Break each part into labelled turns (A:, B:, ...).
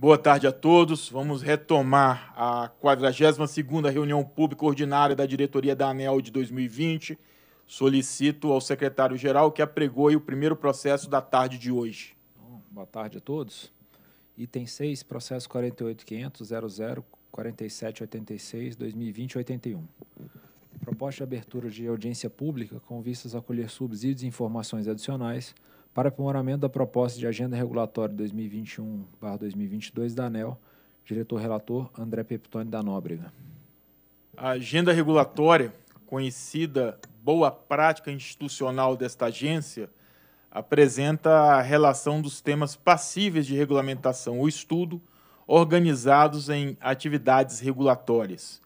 A: Boa tarde a todos. Vamos retomar a 42ª reunião pública ordinária da diretoria da ANEL de 2020. Solicito ao secretário-geral que
B: apregoe o primeiro processo da tarde de hoje. Boa tarde a todos. Item 6, processo 48.500.00.4786.2020.81. Proposta de abertura de audiência pública com vistas a colher subsídios e informações adicionais para aprimoramento da proposta de agenda regulatória 2021-2022 da ANEL, diretor-relator André Peptoni da Nóbrega.
A: A agenda regulatória, conhecida boa prática institucional desta agência, apresenta a relação dos temas passíveis de regulamentação ou estudo organizados em atividades regulatórias.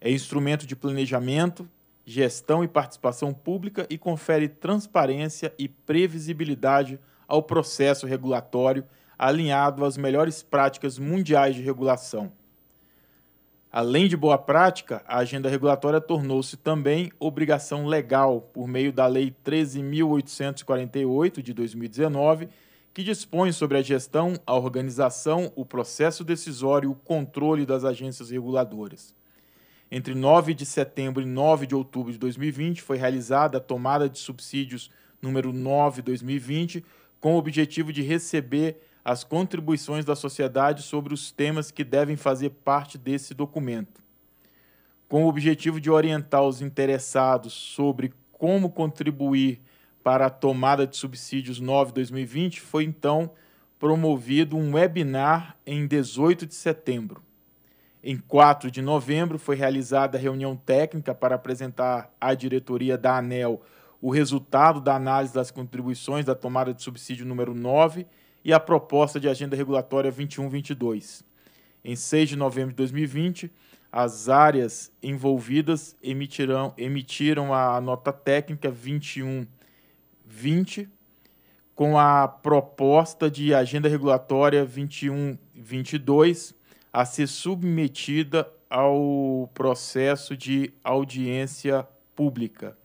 A: É instrumento de planejamento Gestão e Participação Pública e confere transparência e previsibilidade ao processo regulatório alinhado às melhores práticas mundiais de regulação. Além de boa prática, a agenda regulatória tornou-se também obrigação legal por meio da Lei 13.848 de 2019, que dispõe sobre a gestão, a organização, o processo decisório e o controle das agências reguladoras. Entre 9 de setembro e 9 de outubro de 2020, foi realizada a tomada de subsídios número 9/2020, com o objetivo de receber as contribuições da sociedade sobre os temas que devem fazer parte desse documento. Com o objetivo de orientar os interessados sobre como contribuir para a tomada de subsídios 9/2020, foi então promovido um webinar em 18 de setembro. Em 4 de novembro, foi realizada a reunião técnica para apresentar à diretoria da ANEL o resultado da análise das contribuições da tomada de subsídio número 9 e a proposta de agenda regulatória 21/22. Em 6 de novembro de 2020, as áreas envolvidas emitirão, emitiram a nota técnica 21/20 com a proposta de agenda regulatória 21/22 a ser submetida ao processo de audiência pública.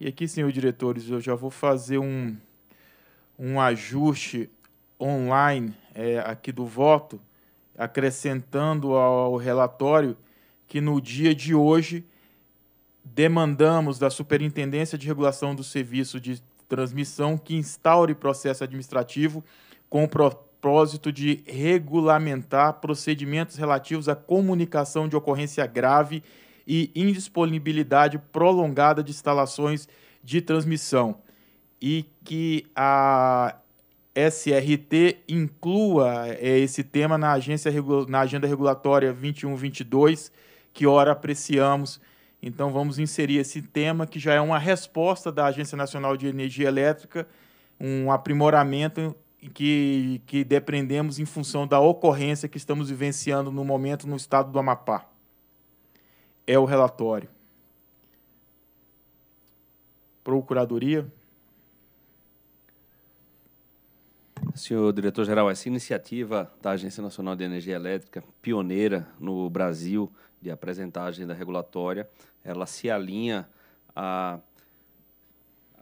A: E aqui, senhor diretores, eu já vou fazer um, um ajuste online é, aqui do voto, acrescentando ao relatório que no dia de hoje demandamos da Superintendência de Regulação do Serviço de Transmissão que instaure processo administrativo com o propósito de regulamentar procedimentos relativos à comunicação de ocorrência grave e indisponibilidade prolongada de instalações de transmissão e que a SRT inclua é, esse tema na, agência, na Agenda Regulatória 2122, que ora apreciamos. Então, vamos inserir esse tema, que já é uma resposta da Agência Nacional de Energia Elétrica, um aprimoramento que, que dependemos em função da ocorrência que estamos vivenciando no momento no estado do Amapá. É o relatório. Procuradoria.
C: Senhor diretor-geral, essa iniciativa da Agência Nacional de Energia Elétrica, pioneira no Brasil de apresentagem da regulatória, ela se alinha a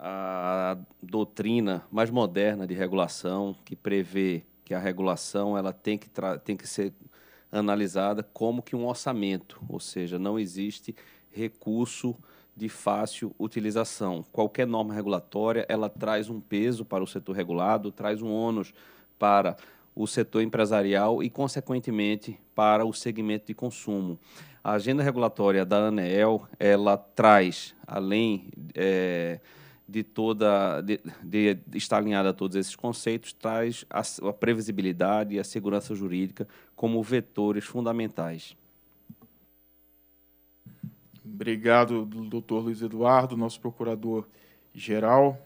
C: a doutrina mais moderna de regulação, que prevê que a regulação ela tem que, tem que ser analisada como que um orçamento, ou seja, não existe recurso de fácil utilização. Qualquer norma regulatória, ela traz um peso para o setor regulado, traz um ônus para o setor empresarial e, consequentemente, para o segmento de consumo. A agenda regulatória da ANEEL, ela traz, além... É, de toda de, de, estar alinhada a todos esses conceitos traz a, a, previsibilidade e a segurança jurídica como vetores fundamentais.
A: Obrigado, doutor Luiz Eduardo, nosso procurador geral.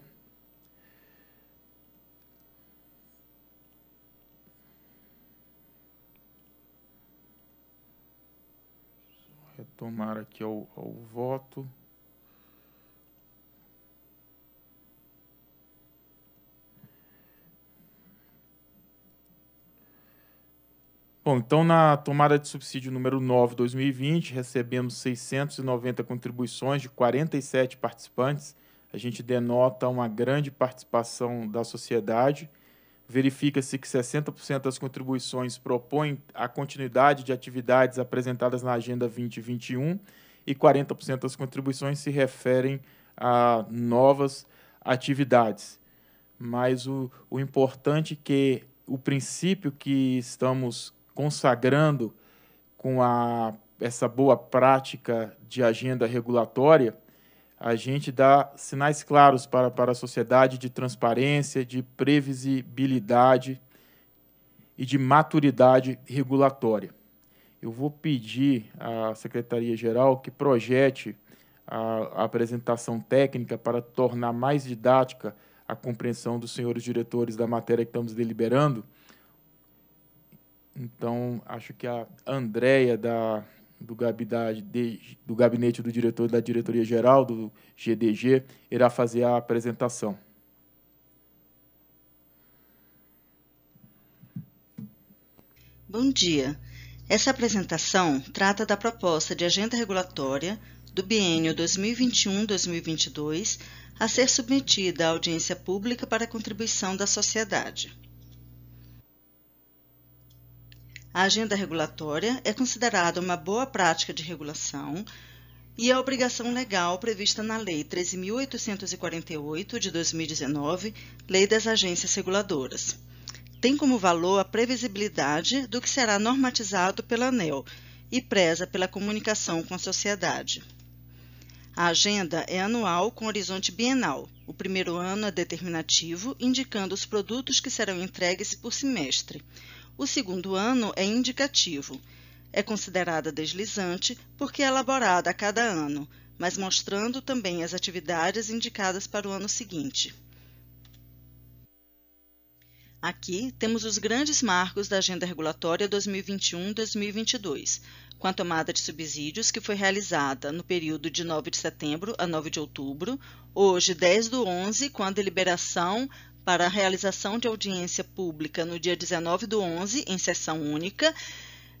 A: Retomar aqui o ao voto. Bom, então na tomada de subsídio número 9 2020, recebemos 690 contribuições de 47 participantes. A gente denota uma grande participação da sociedade. Verifica-se que 60% das contribuições propõem a continuidade de atividades apresentadas na Agenda 2021 e 40% das contribuições se referem a novas atividades. Mas o, o importante é que o princípio que estamos consagrando com a, essa boa prática de agenda regulatória, a gente dá sinais claros para, para a sociedade de transparência, de previsibilidade e de maturidade regulatória. Eu vou pedir à Secretaria-Geral que projete a, a apresentação técnica para tornar mais didática a compreensão dos senhores diretores da matéria que estamos deliberando então, acho que a Andréia da do, do gabinete do diretor da diretoria geral do GDG irá fazer a apresentação.
D: Bom dia. Essa apresentação trata da proposta de agenda regulatória do biênio 2021-2022 a ser submetida à audiência pública para contribuição da sociedade. A agenda regulatória é considerada uma boa prática de regulação e a obrigação legal prevista na Lei 13.848 de 2019, Lei das Agências Reguladoras. Tem como valor a previsibilidade do que será normatizado pela ANEL e preza pela comunicação com a sociedade. A agenda é anual com horizonte bienal. O primeiro ano é determinativo, indicando os produtos que serão entregues por semestre. O segundo ano é indicativo. É considerada deslizante porque é elaborada a cada ano, mas mostrando também as atividades indicadas para o ano seguinte. Aqui temos os grandes marcos da Agenda Regulatória 2021-2022, com a tomada de subsídios que foi realizada no período de 9 de setembro a 9 de outubro, hoje 10 do 11, com a deliberação para a realização de audiência pública no dia 19 do 11, em sessão única,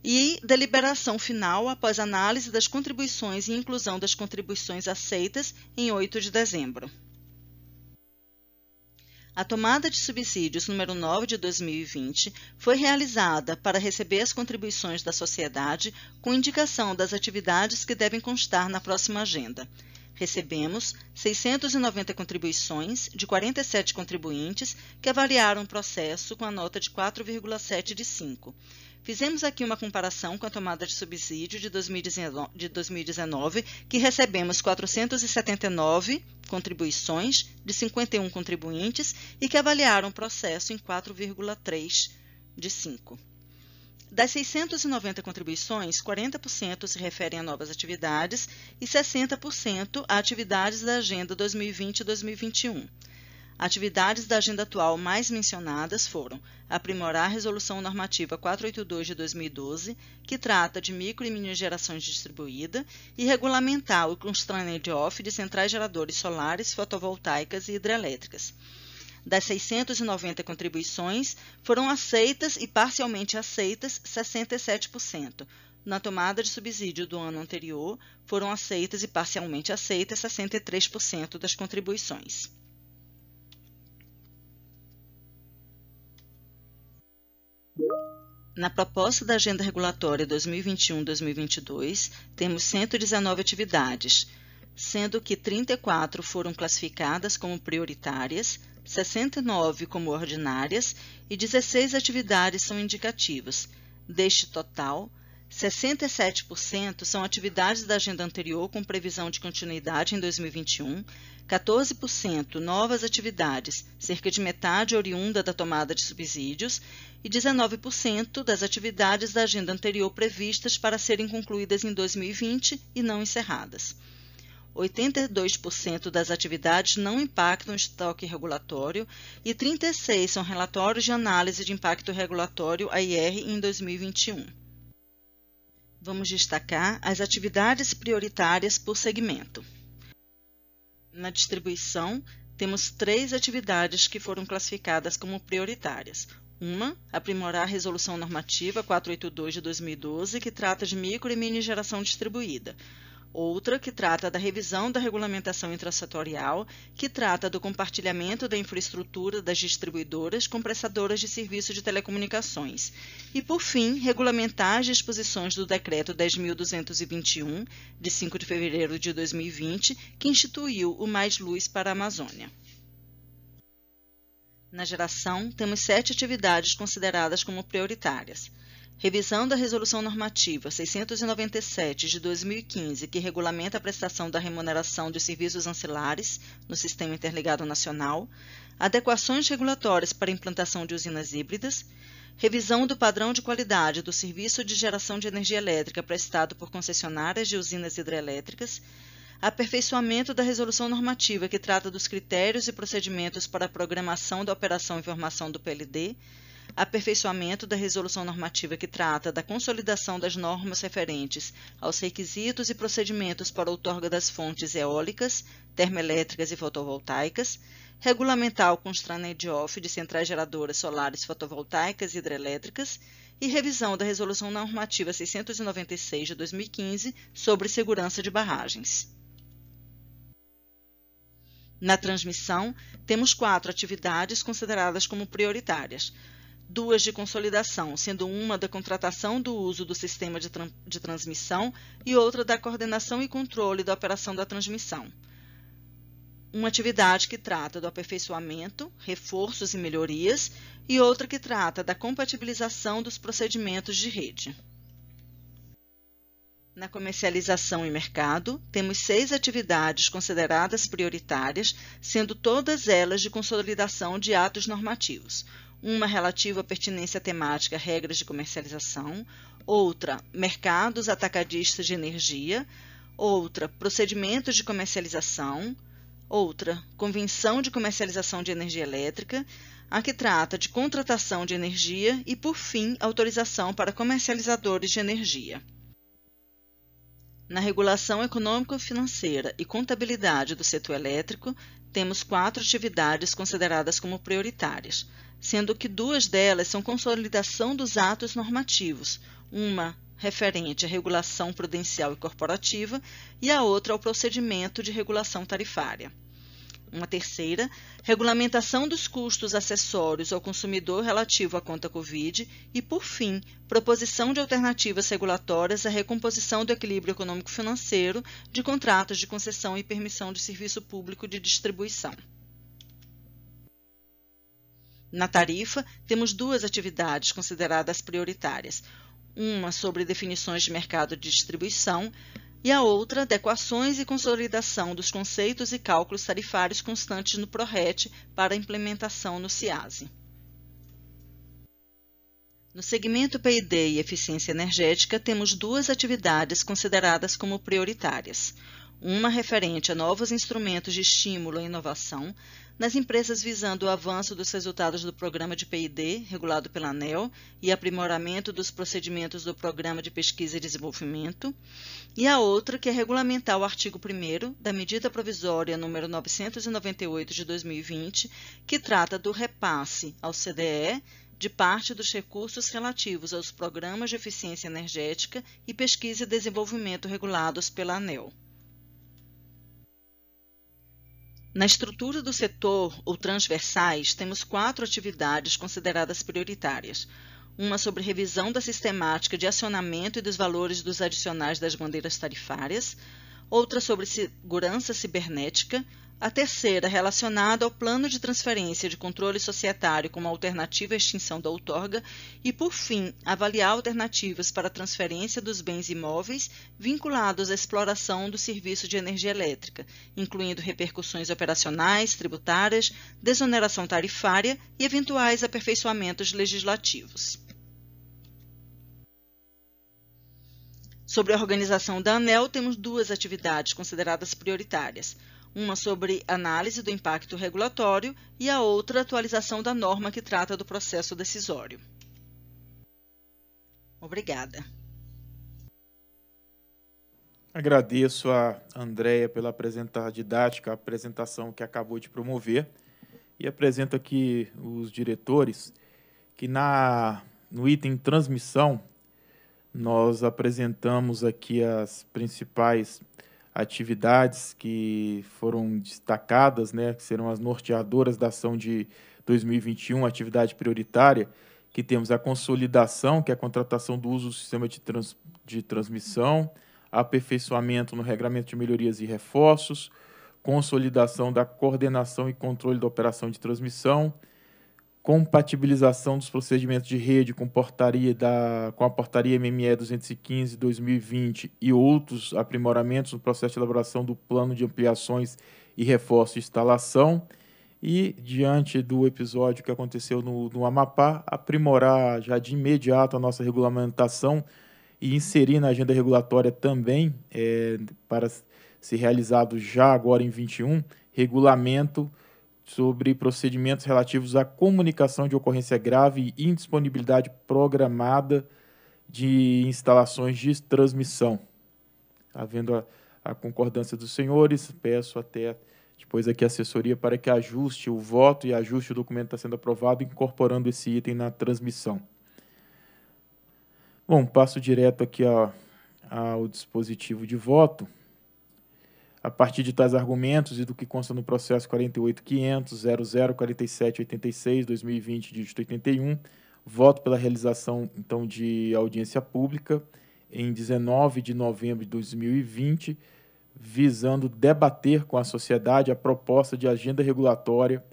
D: e deliberação final após análise das contribuições e inclusão das contribuições aceitas em 8 de dezembro. A tomada de subsídios número 9 de 2020 foi realizada para receber as contribuições da sociedade com indicação das atividades que devem constar na próxima agenda. Recebemos 690 contribuições de 47 contribuintes que avaliaram o processo com a nota de 4,7 de 5. Fizemos aqui uma comparação com a tomada de subsídio de 2019, que recebemos 479 contribuições de 51 contribuintes e que avaliaram o processo em 4,3 de 5. Das 690 contribuições, 40% se referem a novas atividades e 60% a atividades da Agenda 2020 e 2021. Atividades da agenda atual mais mencionadas foram aprimorar a Resolução Normativa 482 de 2012, que trata de micro e mini gerações distribuída, e regulamentar o constraint off de centrais geradores solares, fotovoltaicas e hidrelétricas. Das 690 contribuições, foram aceitas e parcialmente aceitas 67%. Na tomada de subsídio do ano anterior, foram aceitas e parcialmente aceitas 63% das contribuições. Na proposta da Agenda Regulatória 2021-2022, temos 119 atividades, sendo que 34 foram classificadas como prioritárias, 69 como ordinárias e 16 atividades são indicativas. Deste total, 67% são atividades da agenda anterior com previsão de continuidade em 2021, 14% novas atividades, cerca de metade oriunda da tomada de subsídios, e 19% das atividades da agenda anterior previstas para serem concluídas em 2020 e não encerradas. 82% das atividades não impactam o estoque regulatório e 36 são relatórios de análise de impacto regulatório AIR em 2021. Vamos destacar as atividades prioritárias por segmento. Na distribuição, temos três atividades que foram classificadas como prioritárias. Uma, aprimorar a Resolução Normativa 482 de 2012, que trata de micro e mini geração distribuída outra que trata da revisão da regulamentação intrasetorial, que trata do compartilhamento da infraestrutura das distribuidoras com prestadoras de serviços de telecomunicações, e, por fim, regulamentar as disposições do Decreto 10.221, de 5 de fevereiro de 2020, que instituiu o Mais Luz para a Amazônia. Na geração, temos sete atividades consideradas como prioritárias. Revisão da Resolução Normativa 697 de 2015, que regulamenta a prestação da remuneração de serviços ancilares no Sistema Interligado Nacional, adequações regulatórias para implantação de usinas híbridas, revisão do padrão de qualidade do serviço de geração de energia elétrica prestado por concessionárias de usinas hidrelétricas, aperfeiçoamento da resolução normativa que trata dos critérios e procedimentos para a programação da operação e formação do PLD, aperfeiçoamento da resolução normativa que trata da consolidação das normas referentes aos requisitos e procedimentos para outorga das fontes eólicas, termoelétricas e fotovoltaicas, regulamentar o constraint off de centrais geradoras solares fotovoltaicas e hidrelétricas e revisão da Resolução Normativa 696 de 2015 sobre segurança de barragens. Na transmissão, temos quatro atividades consideradas como prioritárias: duas de consolidação, sendo uma da contratação do uso do sistema de, tra de, transmissão e outra da coordenação e controle da operação da transmissão. Uma atividade que trata do aperfeiçoamento, reforços e melhorias, e outra que trata da compatibilização dos procedimentos de rede. Na comercialização e mercado, temos seis atividades consideradas prioritárias, sendo todas elas de consolidação de atos normativos, uma relativa à pertinência temática, regras de comercialização, outra, mercados atacadistas de energia, outra, procedimentos de comercialização, outra, convenção de comercialização de energia elétrica, a que trata de contratação de energia e, por fim, autorização para comercializadores de energia. Na regulação econômico-financeira e contabilidade do setor elétrico, temos quatro atividades consideradas como prioritárias: sendo que duas delas são consolidação dos atos normativos, uma referente à regulação prudencial e corporativa e a outra ao procedimento de regulação tarifária. Uma terceira, regulamentação dos custos acessórios ao consumidor relativo à conta Covid. E, por fim, proposição de alternativas regulatórias à recomposição do equilíbrio econômico-financeiro de contratos de concessão e permissão de serviço público de distribuição. Na tarifa, temos duas atividades consideradas prioritárias: uma sobre definições de mercado de distribuição e a outra adequações e consolidação dos conceitos e cálculos tarifários constantes no PRORET para implementação no CIASE. No segmento P&D e eficiência energética, temos duas atividades consideradas como prioritárias uma referente a novos instrumentos de estímulo à inovação nas empresas visando o avanço dos resultados do programa de P&D, regulado pela ANEL, e aprimoramento dos procedimentos do programa de pesquisa e desenvolvimento, e a outra que é regulamentar o artigo 1 da medida provisória número 998 de 2020, que trata do repasse ao CDE de parte dos recursos relativos aos programas de eficiência energética e pesquisa e desenvolvimento regulados pela ANEL. Na estrutura do setor ou transversais, temos quatro atividades consideradas prioritárias. Uma sobre revisão da sistemática de acionamento e dos valores dos adicionais das bandeiras tarifárias, outra sobre segurança cibernética, a terceira, relacionada ao plano de transferência de controle societário como alternativa à extinção da outorga, e, por fim, avaliar alternativas para a transferência dos bens imóveis vinculados à exploração do serviço de energia elétrica, incluindo repercussões operacionais, tributárias, desoneração tarifária e eventuais aperfeiçoamentos legislativos. Sobre a organização da ANEL, temos duas atividades consideradas prioritárias uma sobre análise do impacto regulatório e a outra atualização da norma que trata do processo decisório. Obrigada.
A: Agradeço a Andréia pela apresentar didática, a apresentação que acabou de promover e apresento aqui os diretores que na no item transmissão nós apresentamos aqui as principais atividades que foram destacadas, né, que serão as norteadoras da ação de 2021, atividade prioritária, que temos a consolidação, que é a contratação do uso do sistema de, trans, de transmissão, aperfeiçoamento no regramento de melhorias e reforços, consolidação da coordenação e controle da operação de transmissão, compatibilização dos procedimentos de rede com, portaria da, com a portaria MME 215-2020 e outros aprimoramentos no processo de elaboração do plano de ampliações e reforço de instalação. E, diante do episódio que aconteceu no, no Amapá, aprimorar já de imediato a nossa regulamentação e inserir na agenda regulatória também, é, para ser realizado já agora em 21, regulamento sobre procedimentos relativos à comunicação de ocorrência grave e indisponibilidade programada de instalações de transmissão. Havendo a, a concordância dos senhores, peço até depois aqui a assessoria para que ajuste o voto e ajuste o documento que está sendo aprovado, incorporando esse item na transmissão. Bom, passo direto aqui ao, ao dispositivo de voto a partir de tais argumentos e do que consta no processo 48.500.0047.86.2020, dígito 81, voto pela realização então de audiência pública em 19 de novembro de 2020, visando debater com a sociedade a proposta de agenda regulatória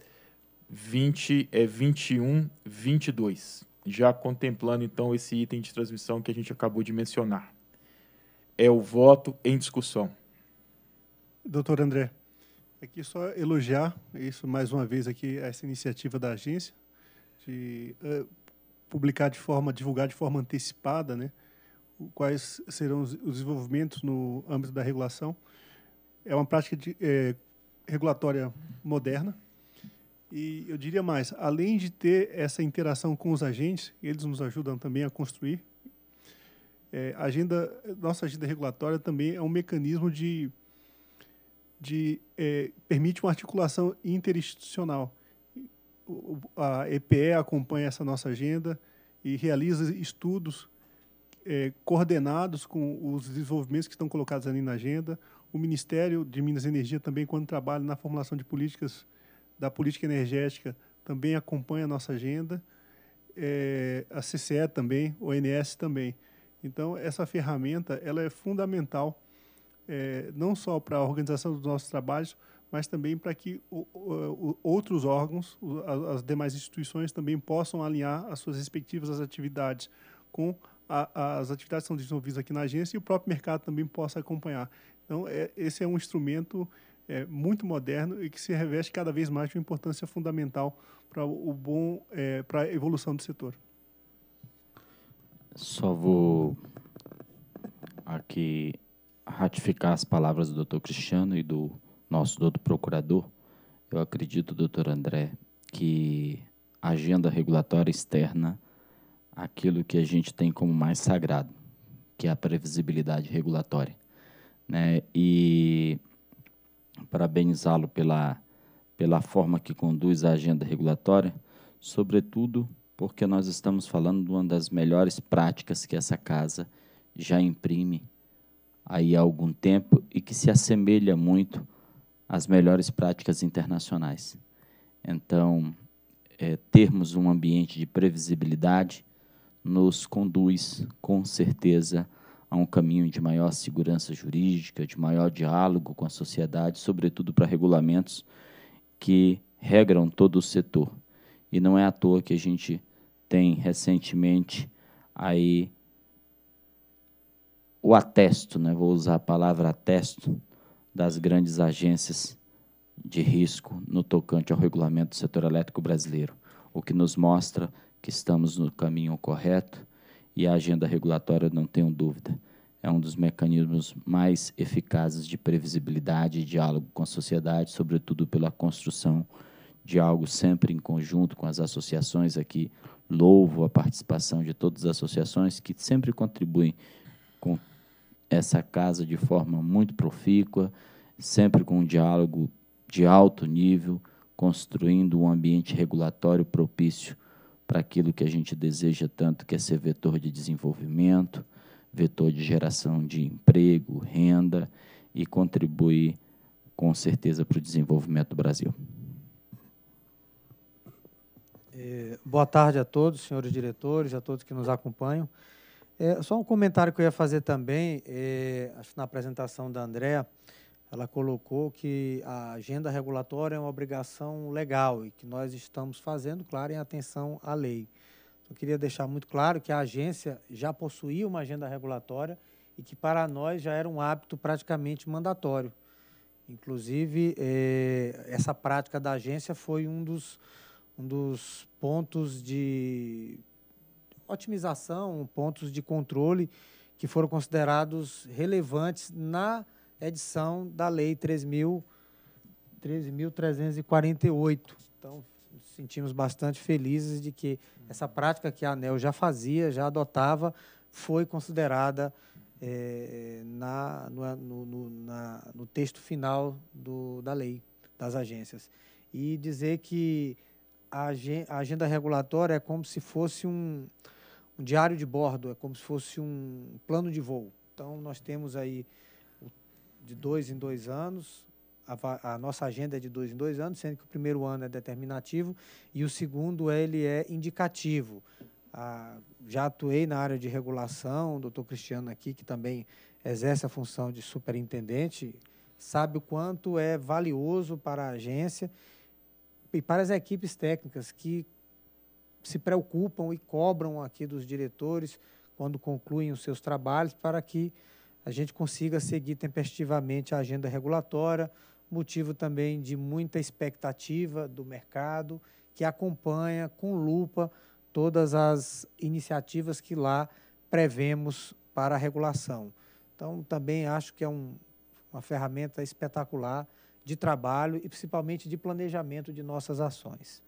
A: 20 é 21 22, já contemplando então esse item de transmissão que a gente acabou de mencionar. É o voto em discussão.
E: Doutor André, aqui é só elogiar isso mais uma vez aqui essa iniciativa da agência de uh, publicar de forma, divulgar de forma antecipada, né, quais serão os, desenvolvimentos no âmbito da regulação. É uma prática de, é, regulatória moderna e eu diria mais, além de ter essa interação com os agentes, eles nos ajudam também a construir. É, agenda, nossa agenda regulatória também é um mecanismo de de é, permite uma articulação interinstitucional. a EPE acompanha essa nossa agenda e realiza estudos é, coordenados com os desenvolvimentos que estão colocados ali na agenda. O Ministério de Minas e Energia também, quando trabalha na formulação de políticas da política energética, também acompanha a nossa agenda. É, a CCE também, o ONS também. Então, essa ferramenta ela é fundamental é, não só para a organização dos nossos trabalhos, mas também para que o, o, outros órgãos, as demais instituições também possam alinhar as suas respectivas atividades com a, as atividades que são desenvolvidas aqui na agência e o próprio mercado também possa acompanhar. Então, é, esse é um instrumento é, muito moderno e que se reveste cada vez mais de uma importância fundamental para o bom é, para a evolução do setor.
F: Só vou aqui ratificar as palavras do doutor Cristiano e do nosso doutor procurador, eu acredito, doutor André, que a agenda regulatória externa, aquilo que a gente tem como mais sagrado, que é a previsibilidade regulatória. Né? E parabenizá-lo pela, pela forma que conduz a agenda regulatória, sobretudo porque nós estamos falando de uma das melhores práticas que essa casa já imprime aí há algum tempo e que se assemelha muito às melhores práticas internacionais. Então, é, termos um ambiente de previsibilidade nos conduz, com certeza, a um caminho de maior segurança jurídica, de maior diálogo com a sociedade, sobretudo para regulamentos que regram todo o setor. E não é à toa que a gente tem recentemente aí o atesto, né? vou usar a palavra atesto, das grandes agências de risco no tocante ao regulamento do setor elétrico brasileiro, o que nos mostra que estamos no caminho correto e a agenda regulatória, não tenho dúvida, é um dos mecanismos mais eficazes de previsibilidade e diálogo com a sociedade, sobretudo pela construção de algo sempre em conjunto com as associações aqui. Louvo a participação de todas as associações que sempre contribuem com essa casa de forma muito profícua, sempre com um diálogo de alto nível, construindo um ambiente regulatório propício para aquilo que a gente deseja tanto, que é ser vetor de desenvolvimento, vetor de geração de emprego, renda e contribuir com certeza para o desenvolvimento do Brasil.
G: Eh, boa tarde a todos, senhores diretores, a todos que nos acompanham. É, só um comentário que eu ia fazer também, é, acho que na apresentação da Andréa, ela colocou que a agenda regulatória é uma obrigação legal e que nós estamos fazendo, claro, em atenção à lei. Então, eu queria deixar muito claro que a agência já possuía uma agenda regulatória e que para nós já era um hábito praticamente mandatório. Inclusive, é, essa prática da agência foi um dos, um dos pontos de otimização, pontos de controle que foram considerados relevantes na edição da Lei 3.348. Então, nos sentimos bastante felizes de que essa prática que a ANEL já fazia, já adotava, foi considerada é, na, no, no, na, no, texto final do, da lei das agências. E dizer que a, agenda regulatória é como se fosse um, um diário de bordo, é como se fosse um plano de voo. Então, nós temos aí de dois em dois anos, a, a, nossa agenda é de dois em dois anos, sendo que o primeiro ano é determinativo e o segundo ele é indicativo. Ah, já atuei na área de regulação, o doutor Cristiano aqui, que também exerce a função de superintendente, sabe o quanto é valioso para a agência e para as equipes técnicas que se preocupam e cobram aqui dos diretores quando concluem os seus trabalhos para que a gente consiga seguir tempestivamente a agenda regulatória, motivo também de muita expectativa do mercado que acompanha com lupa todas as iniciativas que lá prevemos para a regulação. Então, também acho que é um, uma ferramenta espetacular de trabalho e principalmente de planejamento de nossas ações.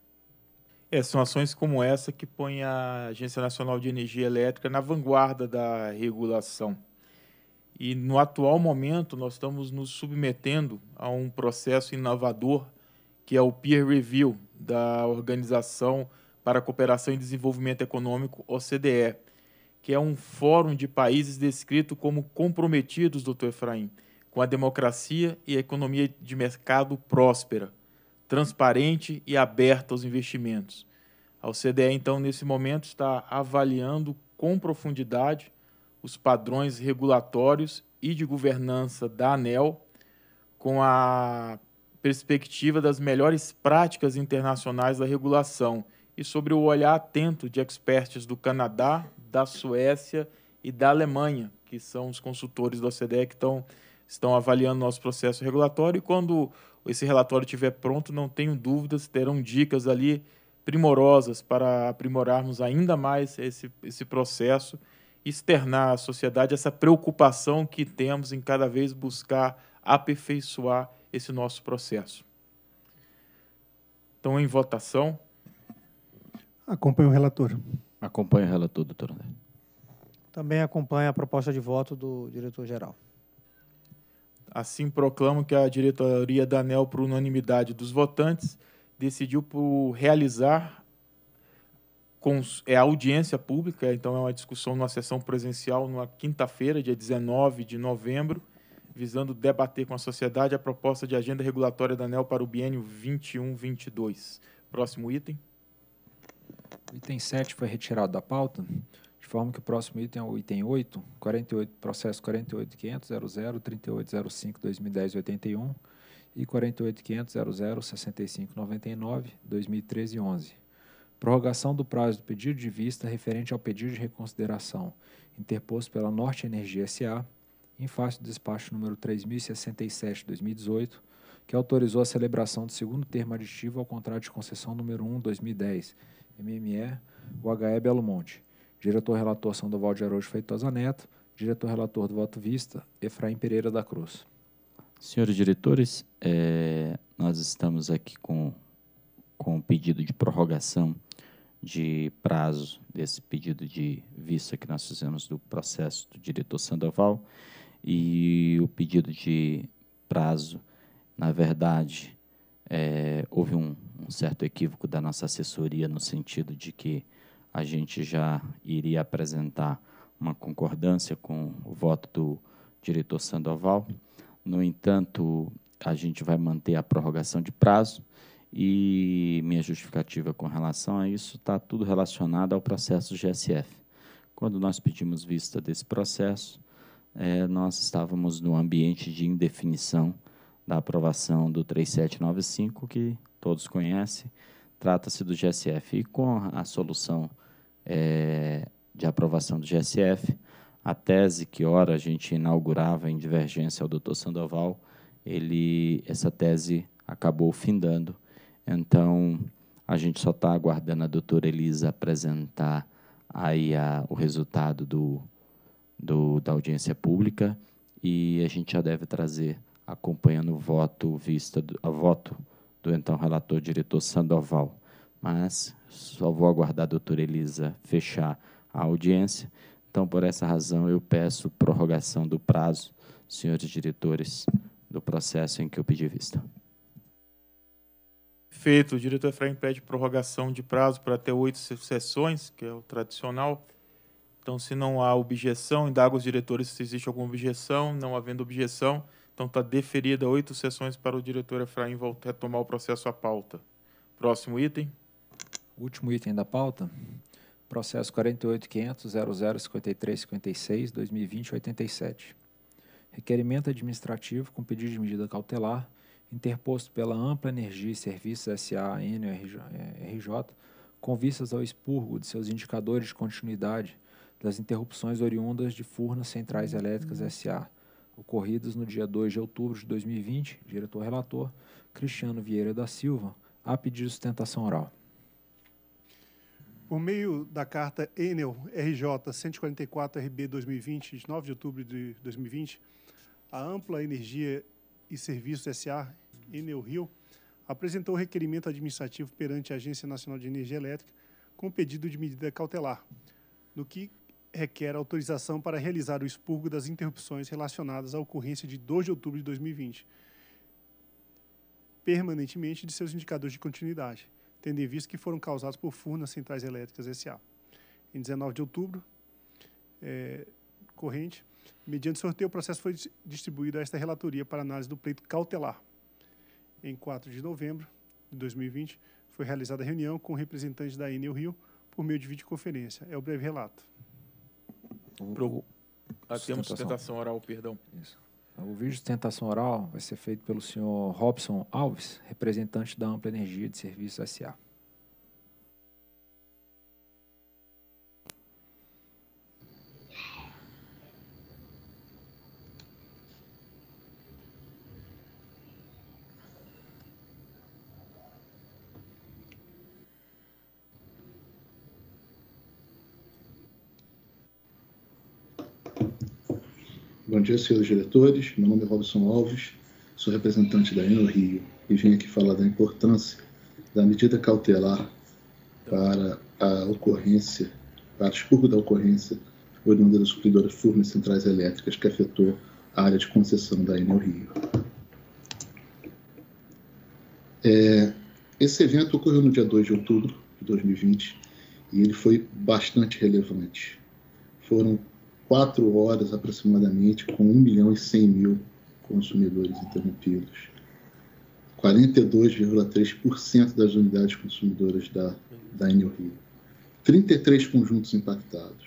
A: É, são ações como essa que põem a Agência Nacional de Energia Elétrica na vanguarda da regulação. E no atual momento, nós estamos nos submetendo a um processo inovador, que é o peer review da Organização para a Cooperação e Desenvolvimento Econômico, OCDE, que é um fórum de países descrito como comprometidos, doutor Efraim, com a democracia e a economia de mercado próspera transparente e aberta aos investimentos. A OCDE, então, nesse momento, está avaliando com profundidade os padrões regulatórios e de governança da ANEL, com a perspectiva das melhores práticas internacionais da regulação e sobre o olhar atento de experts do Canadá, da Suécia e da Alemanha, que são os consultores da OCDE que estão estão avaliando nosso processo regulatório e quando esse relatório estiver pronto, não tenho dúvidas, terão dicas ali primorosas para aprimorarmos ainda mais esse, esse processo, externar à sociedade essa preocupação que temos em cada vez buscar aperfeiçoar esse nosso processo. Então, em votação.
E: Acompanho o relator. Acompanho o relator, doutor André.
G: Também acompanho a proposta de voto do diretor-geral. Assim,
A: proclamo que a diretoria da ANEL, por unanimidade dos votantes, decidiu por realizar é audiência pública, então é uma discussão numa sessão presencial numa quinta-feira, dia 19 de novembro, visando debater com a sociedade a proposta de agenda regulatória da ANEL para o biênio 21-22. Próximo item.
B: O item 7 foi retirado da pauta de forma que o próximo item é o item 8, 48, processo 48.500.00.3805.2010.81 e 48.500.00.65.99.2013.11. Prorrogação do prazo do pedido de vista referente ao pedido de reconsideração interposto pela Norte Energia S.A., em face do despacho número 3.067.2018, que autorizou a celebração do segundo termo aditivo ao contrato de concessão número 1-2010, MME, UHE Belo Monte, Diretor-relator Sandoval de Araújo Feitosa Neto. Diretor-relator do Voto Vista, Efraim Pereira da Cruz.
F: Senhores diretores, é, nós estamos aqui com, com um pedido de prorrogação de prazo desse pedido de vista que nós fizemos do processo do diretor Sandoval e o pedido de prazo, na verdade, é, houve um, um certo equívoco da nossa assessoria no sentido de que a gente já iria apresentar uma concordância com o voto do diretor Sandoval. No entanto, a gente vai manter a prorrogação de prazo e minha justificativa com relação a isso está tudo relacionado ao processo GSF. Quando nós pedimos vista desse processo, é, nós estávamos no ambiente de indefinição da aprovação do 3795, que todos conhecem, trata-se do GSF. E com a solução é, de aprovação do GSF, a tese que ora a gente inaugurava em divergência ao Dr. Sandoval, ele essa tese acabou findando. Então, a gente só está aguardando a doutora Elisa apresentar aí a, o resultado do, do, da audiência pública e a gente já deve trazer, acompanhando o voto, vista do, a voto do então relator diretor Sandoval. Mas só vou aguardar a doutora Elisa fechar a audiência. Então, por essa razão, eu peço prorrogação do prazo, senhores diretores, do processo em que eu pedi vista.
A: Feito. O diretor Efraim pede prorrogação de prazo para até oito sessões, que é o tradicional. Então, se não há objeção, indago os diretores se existe alguma objeção. Não havendo objeção, então está deferida oito sessões para o diretor Efraim voltar a tomar o processo à pauta. Próximo item.
B: Último item da pauta, processo 48.500.00.53.56.2020.87. Requerimento administrativo com pedido de medida cautelar interposto pela Ampla Energia e Serviços S.A. NRJ, eh, com vistas ao expurgo de seus indicadores de continuidade das interrupções oriundas de furnas centrais elétricas S.A., ocorridas no dia 2 de outubro de 2020, diretor-relator Cristiano Vieira da Silva, a pedido de sustentação oral.
E: Por meio da carta Enel RJ 144-RB 2020, de 9 de outubro de 2020, a Ampla Energia e Serviços SA, Enel Rio, apresentou requerimento administrativo perante a Agência Nacional de Energia Elétrica com pedido de medida cautelar, no que requer autorização para realizar o expurgo das interrupções relacionadas à ocorrência de 2 de outubro de 2020, permanentemente de seus indicadores de continuidade tendo em vista que foram causados por nas centrais elétricas SA. Em 19 de outubro, é, corrente, mediante sorteio, o processo foi distribuído a esta relatoria para análise do pleito cautelar. Em 4 de novembro de 2020, foi realizada a reunião com representantes da Enel Rio por meio de videoconferência. É o breve relato.
B: Uhum. Pro...
A: Ah, temos sustentação oral, perdão. Isso.
B: O vídeo de sustentação oral vai ser feito pelo senhor Robson Alves, representante da Ampla Energia de Serviços S.A.
H: dia, senhores diretores. Meu nome é Robson Alves, sou representante da Enel Rio e vim aqui falar da importância da medida cautelar para a ocorrência, para o expurgo da ocorrência oriunda da supridora Furnas Centrais Elétricas que afetou a área de concessão da Enel Rio. É, esse evento ocorreu no dia 2 de outubro de 2020 e ele foi bastante relevante. Foram quatro horas aproximadamente, com 1 milhão e 100 mil consumidores interrompidos. 42,3% das unidades consumidoras da, da Enel Rio. 33 conjuntos impactados.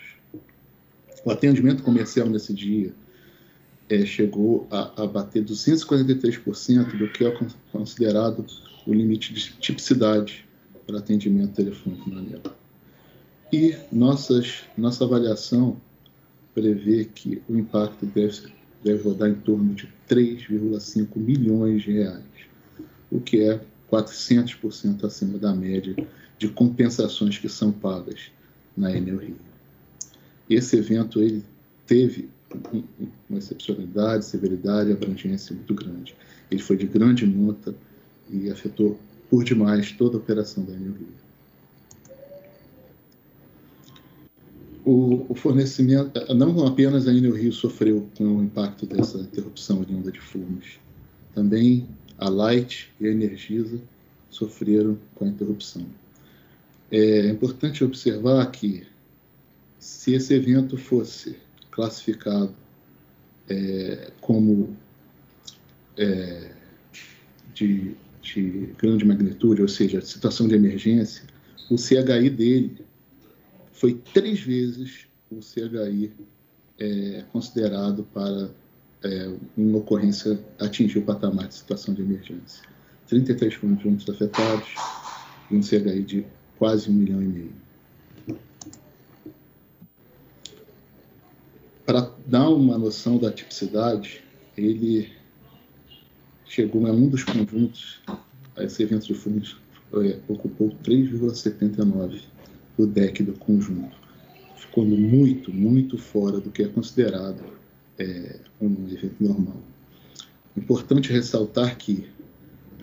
H: O atendimento comercial nesse dia é, chegou a, a bater 243% do que é considerado o limite de tipicidade para atendimento telefônico na Enel. E nossas, nossa avaliação prevê que o impacto deve, deve rodar em torno de 3,5 milhões de reais, o que é 400% acima da média de compensações que são pagas na Enel Rio. Esse evento ele teve uma excepcionalidade, severidade e abrangência muito grande. Ele foi de grande monta e afetou por demais toda a operação da Enel Rio. o, o, fornecimento, não apenas a Enel Rio sofreu com o impacto dessa interrupção de onda de fumes, também a Light e a Energisa sofreram com a interrupção. É importante observar que, se esse evento fosse classificado é, como é, de, de grande magnitude, ou seja, situação de emergência, o CHI dele foi três vezes o CHI é, considerado para é, uma ocorrência atingir o patamar de situação de emergência. 33 conjuntos afetados e um CHI de quase um milhão e meio. Para dar uma noção da tipicidade, ele chegou a um dos conjuntos, esse evento de fundos é, ocupou 3,79 do deck do conjunto, ficando muito, muito fora do que é considerado é, um evento normal. Importante ressaltar que,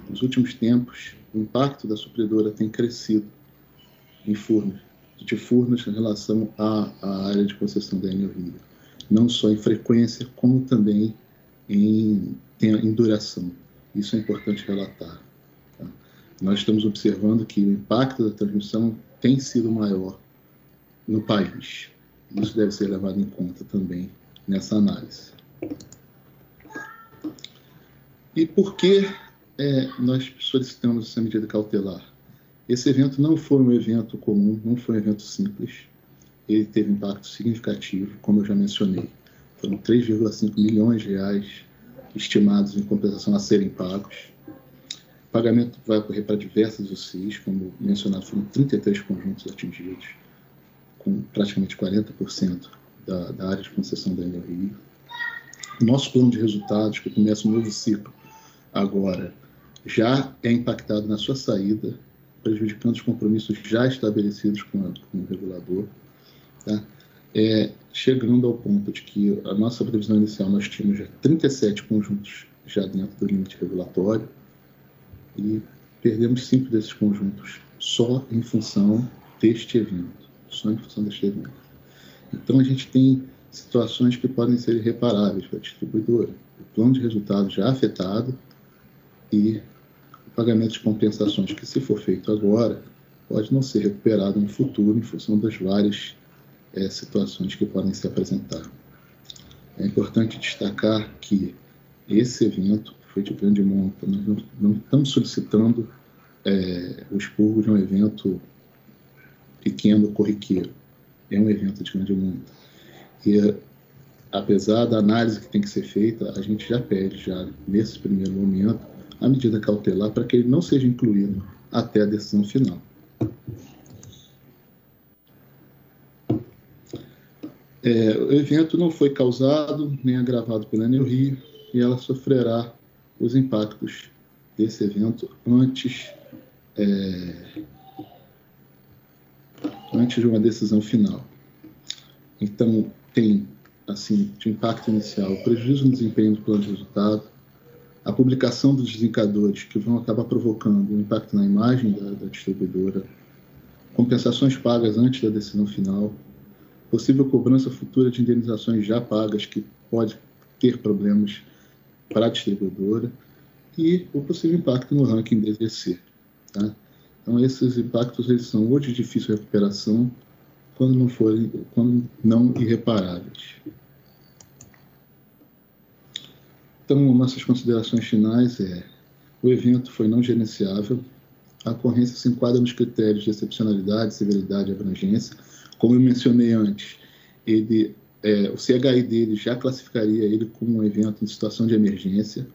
H: nos últimos tempos, o impacto da supridora tem crescido em furos de furos em relação à, à área de concessão da Enel não só em frequência, como também em, em duração. Isso é importante relatar. Tá? Nós estamos observando que o impacto da transmissão tem sido maior no país. Isso deve ser levado em conta também nessa análise. E por que é, nós solicitamos essa medida cautelar? Esse evento não foi um evento comum, não foi um evento simples. Ele teve impacto significativo, como eu já mencionei. Foram 3,5 milhões de reais estimados em compensação a serem pagos. O pagamento vai ocorrer para diversas UCIs, como mencionado, foram 33 conjuntos atingidos, com praticamente 40% da, da, área de concessão da Enel Rio. Nosso plano de resultados, que começa um novo ciclo agora, já é impactado na sua saída, prejudicando os compromissos já estabelecidos com, a, com o regulador. Tá? É, chegando ao ponto de que a nossa previsão inicial, nós tínhamos já 37 conjuntos já dentro do limite regulatório, e perdemos cinco desses conjuntos só em função deste evento, só em função deste evento. Então a gente tem situações que podem ser irreparáveis para a distribuidora, o plano de resultado já afetado e o pagamento de compensações que se for feito agora pode não ser recuperado no futuro em função das várias é, situações que podem se apresentar. É importante destacar que esse evento de grande monta. Nós né? não, não estamos solicitando é, o expurgo de um evento pequeno, corriqueiro. É um evento de grande monta. E é, apesar da análise que tem que ser feita, a gente já pede, já nesse primeiro momento, a medida cautelar para que ele não seja incluído até a decisão final. É, o evento não foi causado nem agravado pela Anel Rio e ela sofrerá os impactos desse evento antes, é, antes de uma decisão final. Então, tem, assim, de impacto inicial, o prejuízo no desempenho do plano de resultado, a publicação dos desencadores, que vão acabar provocando um impacto na imagem da, da distribuidora, compensações pagas antes da decisão final, possível cobrança futura de indenizações já pagas que pode ter problemas para a distribuidora e o possível impacto no ranking DVC. Tá? Então, esses impactos eles são hoje de difícil recuperação quando não forem, quando não irreparáveis. Então, nossas considerações finais é o evento foi não gerenciável, a ocorrência se enquadra nos critérios de excepcionalidade, severidade e abrangência. Como eu mencionei antes, ele é, o CHI dele já classificaria ele como um evento em situação de emergência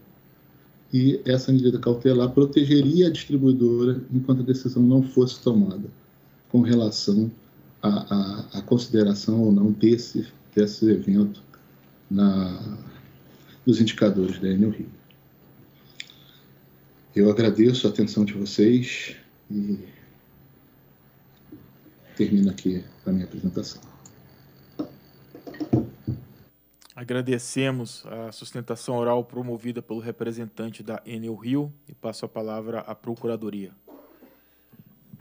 H: e essa medida cautelar protegeria a distribuidora enquanto a decisão não fosse tomada com relação à, consideração ou não desse, desse evento na, nos indicadores da Enel Rio. Eu agradeço a atenção de vocês e termino aqui a minha apresentação.
A: Agradecemos a sustentação oral promovida pelo representante da Enel
C: Rio e passo a palavra à Procuradoria.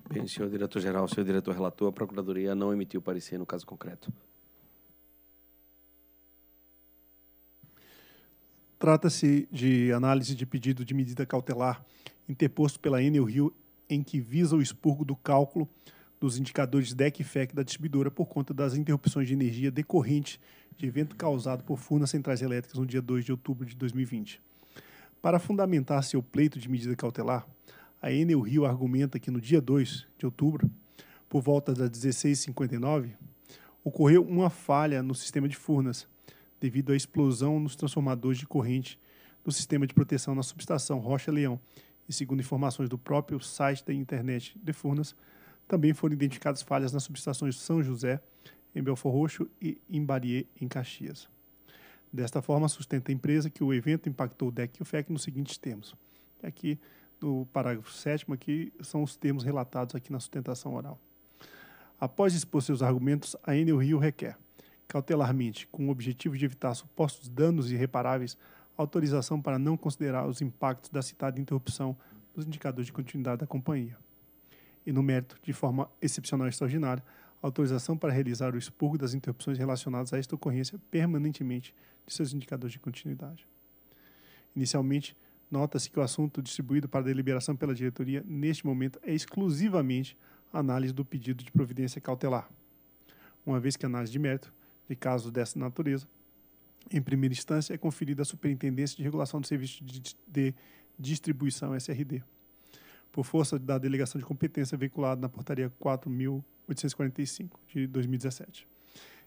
C: Bem, senhor diretor-geral, senhor diretor-relator, a Procuradoria não emitiu parecer no caso concreto.
E: Trata-se de análise de pedido de medida cautelar interposto pela Enel Rio em que visa o expurgo do cálculo dos indicadores DEC e FEC da distribuidora por conta das interrupções de energia decorrentes de evento causado por furnas centrais elétricas no dia 2 de outubro de 2020. Para fundamentar seu pleito de medida cautelar, a Enel Rio argumenta que no dia 2 de outubro, por volta das 16h59, ocorreu uma falha no sistema de furnas, devido à explosão nos transformadores de corrente do sistema de proteção na subestação Rocha Leão. E segundo informações do próprio site da internet de Furnas, também foram identificadas falhas nas subestações São José, em Belfor Roxo e em Barier, em Caxias. Desta forma, sustenta a empresa que o evento impactou o DEC e o FEC nos seguintes termos. Aqui, no parágrafo 7, aqui são os termos relatados aqui na sustentação oral. Após expor seus argumentos, a Enel Rio requer, cautelarmente, com o objetivo de evitar supostos danos irreparáveis, autorização para não considerar os impactos da citada interrupção nos indicadores de continuidade da companhia e no mérito, de forma excepcional e extraordinária, autorização para realizar o expurgo das interrupções relacionadas a esta ocorrência permanentemente de seus indicadores de continuidade. Inicialmente, nota-se que o assunto distribuído para deliberação pela diretoria neste momento é exclusivamente a análise do pedido de providência cautelar, uma vez que a análise de mérito de casos dessa natureza, em primeira instância, é conferida à Superintendência de Regulação do Serviço de Distribuição SRD por força da delegação de competência veiculada na portaria 4845 de 2017.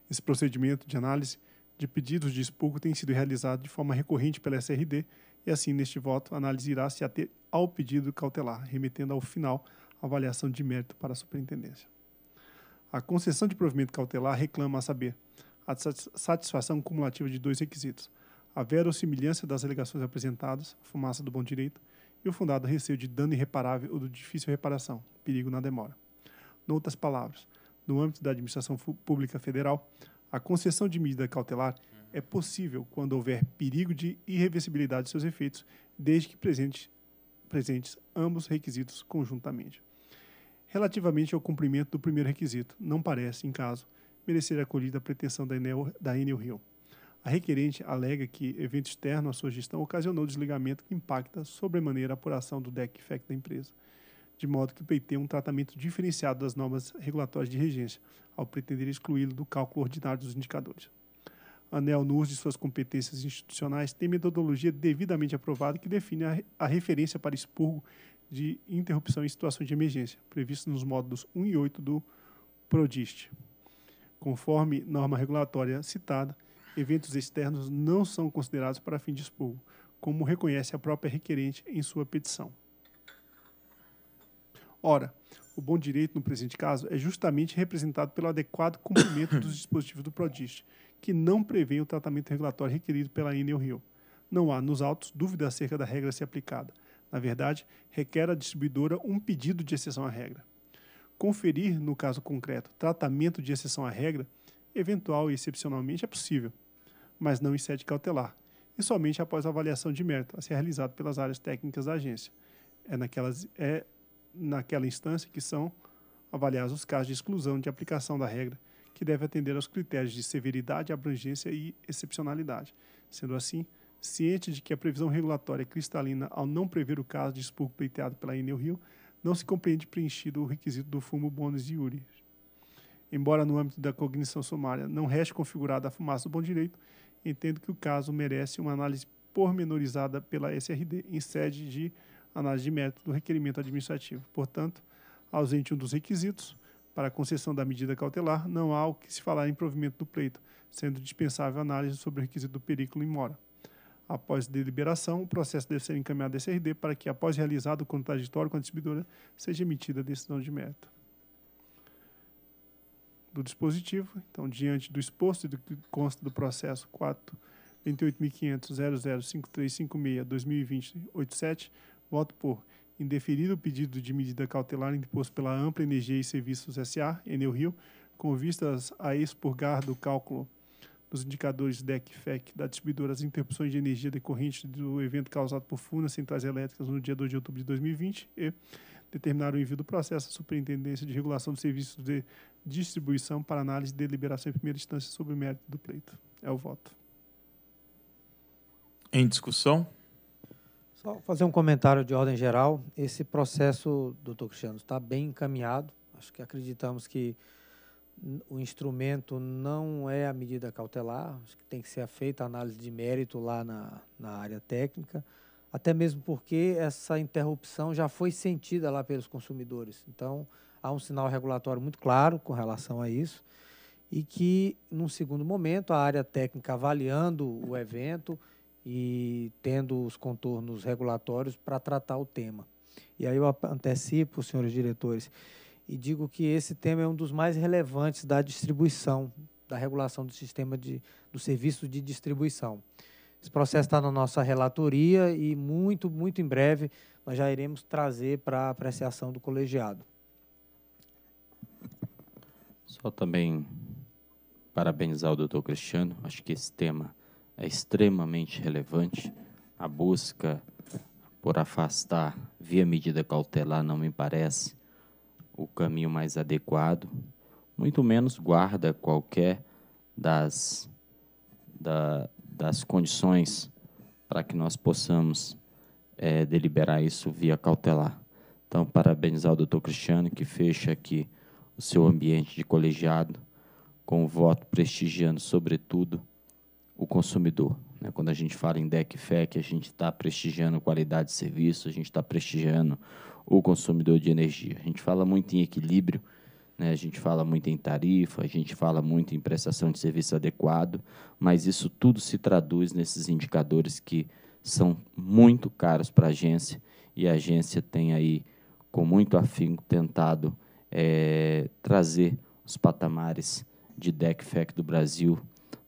E: Esse procedimento de análise de pedidos de expurgo tem sido realizado de forma recorrente pela SRD e assim neste voto a análise irá se ater ao pedido cautelar, remetendo ao final a avaliação de mérito para a superintendência. A concessão de provimento cautelar reclama a saber a satisfação cumulativa de dois requisitos: a verossimilhança das alegações apresentadas, a fumaça do bom direito, e o fundado receio de dano irreparável ou de difícil reparação, perigo na demora. Em outras palavras, no âmbito da administração pública federal, a concessão de medida cautelar é possível quando houver perigo de irreversibilidade de seus efeitos, desde que presente, presentes ambos requisitos conjuntamente. Relativamente ao cumprimento do primeiro requisito, não parece, em caso, merecer acolhida a pretensão da Enel, da Enel Rio a requerente alega que evento externo à sua gestão ocasionou desligamento que impacta sobremaneira a apuração do DEC FEC da empresa, de modo que o PT tem um tratamento diferenciado das normas regulatórias de regência, ao pretender excluí-lo do cálculo ordinário dos indicadores. ANEL, no uso de suas competências institucionais, tem metodologia devidamente aprovada que define a, a referência para expurgo de interrupção em situação de emergência, previsto nos módulos 1 e 8 do PRODIST. Conforme norma regulatória citada, eventos externos não são considerados para fim de expurgo, como reconhece a própria requerente em sua petição. Ora, o bom direito no presente caso é justamente representado pelo adequado cumprimento dos dispositivos do PRODIST, que não prevê o tratamento regulatório requerido pela Enel Rio. Não há, nos autos, dúvida acerca da regra ser aplicada. Na verdade, requer à distribuidora um pedido de exceção à regra. Conferir, no caso concreto, tratamento de exceção à regra, eventual e excepcionalmente, é possível mas não em sede cautelar, e somente após a avaliação de mérito a ser realizada pelas áreas técnicas da agência. É, naquelas, é naquela instância que são avaliados os casos de exclusão de aplicação da regra, que deve atender aos critérios de severidade, abrangência e excepcionalidade. Sendo assim, ciente de que a previsão regulatória é cristalina ao não prever o caso de expurgo pleiteado pela Enel Rio, não se compreende preenchido o requisito do fumo bônus de Uri. Embora no âmbito da cognição sumária não reste configurada a fumaça do bom direito, entendo que o caso merece uma análise pormenorizada pela SRD em sede de análise de mérito do requerimento administrativo. Portanto, ausente um dos requisitos para a concessão da medida cautelar, não há o que se falar em provimento do pleito, sendo dispensável análise sobre o requisito do perículo em mora. Após deliberação, o processo deve ser encaminhado à SRD para que, após realizado o contraditório com a distribuidora, seja emitida a decisão de mérito do dispositivo. Então, diante do exposto e do que consta do processo 428.500.00.5356.2020.87, voto por indeferido o pedido de medida cautelar imposto pela Ampla Energia e Serviços S.A., Enel Rio, com vistas a expurgar do cálculo dos indicadores DEC FEC da distribuidora as interrupções de energia decorrentes do evento causado por FUNA centrais elétricas no dia 2 de outubro de 2020 e determinar o envio do processo à Superintendência de Regulação de Serviços de Distribuição para análise e de deliberação em primeira instância sobre o mérito do pleito. É o voto.
A: Em discussão?
E: Só
G: fazer um comentário de ordem geral. Esse processo, doutor Cristiano, está bem encaminhado. Acho que acreditamos que o instrumento não é a medida cautelar, acho que tem que ser feita a análise de mérito lá na, na área técnica até mesmo porque essa interrupção já foi sentida lá pelos consumidores. Então, há um sinal regulatório muito claro com relação a isso e que, num segundo momento, a área técnica avaliando o evento e tendo os contornos regulatórios para tratar o tema. E aí eu antecipo, senhores diretores, e digo que esse tema é um dos mais relevantes da distribuição, da regulação do sistema de, do serviço de distribuição. Esse processo está na nossa relatoria e muito, muito em breve nós já iremos trazer para apreciação do colegiado.
F: Só também parabenizar o doutor Cristiano, acho que esse tema é extremamente relevante. A busca por afastar via medida cautelar não me parece o caminho mais adequado, muito menos guarda qualquer das da, das condições para que nós possamos é, deliberar isso via cautelar. Então, parabenizar o doutor Cristiano, que fecha aqui o seu ambiente de colegiado com o voto prestigiando, sobretudo, o consumidor. Né? Quando a gente fala em DEC FEC, a gente está prestigiando qualidade de serviço, a gente está prestigiando o consumidor de energia. A gente fala muito em equilíbrio, né? A gente fala muito em tarifa, a gente fala muito em prestação de serviço adequado, mas isso tudo se traduz nesses indicadores que são muito caros para a agência e a agência tem aí, com muito afinco, tentado é, trazer os patamares de DECFEC do Brasil,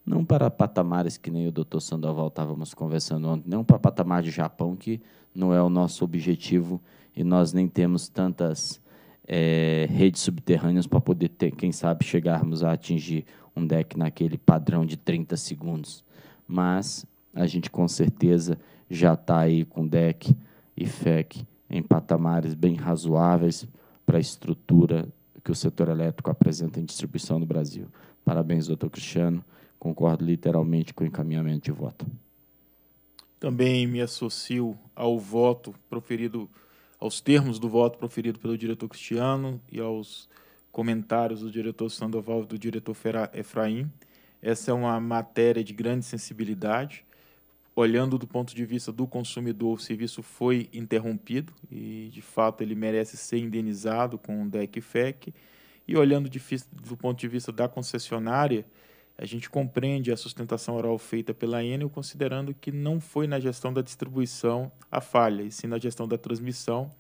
F: não para patamares que nem o doutor Sandoval estávamos conversando ontem, não para patamar de Japão, que não é o nosso objetivo e nós nem temos tantas é, redes subterrâneas para poder ter, quem sabe, chegarmos a atingir um deck naquele padrão de 30 segundos. Mas a gente com certeza já está aí com deck e FEC em patamares bem razoáveis para a estrutura que o setor elétrico apresenta em distribuição no Brasil. Parabéns, doutor Cristiano. Concordo literalmente com o encaminhamento de voto.
A: Também me associo ao voto proferido aos termos do voto proferido pelo diretor Cristiano e aos comentários do diretor Sandoval e do diretor Efraim. Essa é uma matéria de grande sensibilidade. Olhando do ponto de vista do consumidor, o serviço foi interrompido e, de fato, ele merece ser indenizado com o DEC-FEC. E olhando do ponto de vista da concessionária, a gente compreende a sustentação oral feita pela Enel, considerando que não foi na gestão da distribuição a falha, e sim na gestão da transmissão.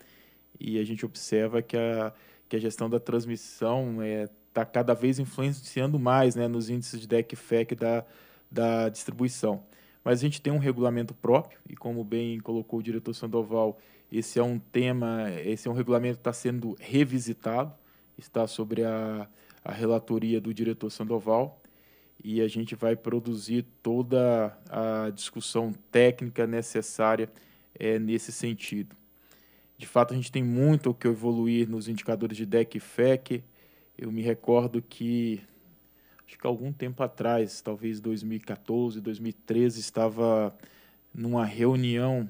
A: E a gente observa que a, que a gestão da transmissão está é, tá cada vez influenciando mais né, nos índices de DEC FEC da, da distribuição. Mas a gente tem um regulamento próprio, e como bem colocou o diretor Sandoval, esse é um tema, esse é um regulamento que está sendo revisitado, está sobre a, a relatoria do diretor Sandoval e a gente vai produzir toda a discussão técnica necessária é, nesse sentido. De fato, a gente tem muito o que evoluir nos indicadores de DEC e FEC. Eu me recordo que, acho que algum tempo atrás, talvez 2014, 2013, estava numa reunião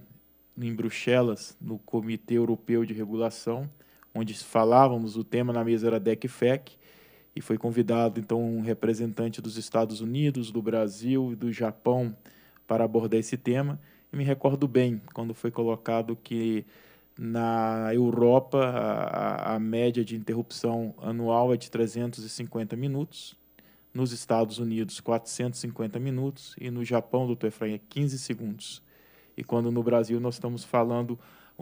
A: em Bruxelas, no Comitê Europeu de Regulação, onde falávamos, o tema na mesa era DEC e FEC, e foi convidado então um representante dos Estados Unidos, do Brasil e do Japão para abordar esse tema. E me recordo bem quando foi colocado que na Europa a, a média de interrupção anual é de 350 minutos, nos Estados Unidos 450 minutos e no Japão, doutor Efraim, é 15 segundos. E quando no Brasil nós estamos falando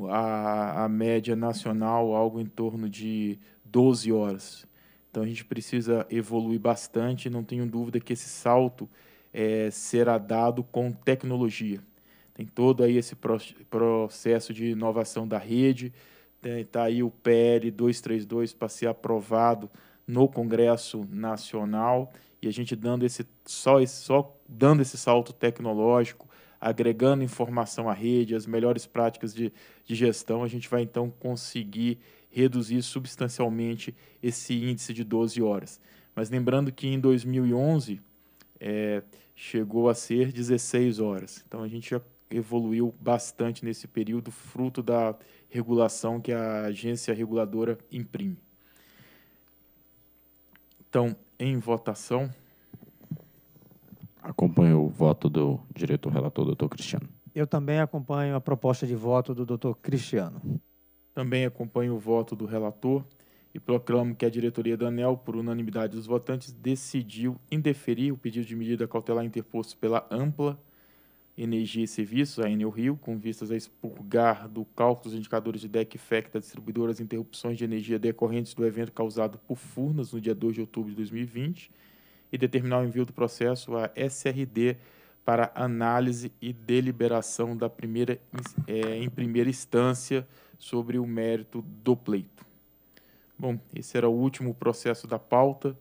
A: a, a média nacional algo em torno de 12 horas. Então a gente precisa evoluir bastante. Não tenho dúvida que esse salto é, será dado com tecnologia. Tem todo aí esse pro processo de inovação da rede. Está é, aí o PL 232 para ser aprovado no Congresso Nacional e a gente dando esse só, esse só dando esse salto tecnológico, agregando informação à rede, as melhores práticas de, de gestão, a gente vai então conseguir reduzir substancialmente esse índice de 12 horas. Mas lembrando que em 2011 é, chegou a ser 16 horas. Então a gente já evoluiu bastante nesse período, fruto da regulação que a agência reguladora imprime.
G: Então, em votação.
F: Acompanho o voto do diretor relator, doutor Cristiano.
G: Eu também acompanho a proposta de voto do doutor Cristiano.
A: Também acompanho o voto do relator e proclamo que a diretoria da ANEL, por unanimidade dos votantes, decidiu indeferir o pedido de medida cautelar interposto pela Ampla Energia e Serviços, a Enel Rio, com vistas a expurgar do cálculo dos indicadores de DEC FEC da distribuidora as interrupções de energia decorrentes do evento causado por Furnas no dia 2 de outubro de 2020 e determinar o envio do processo à SRD para análise e deliberação da primeira, é, em primeira instância sobre o mérito do pleito. Bom, esse era o último processo da pauta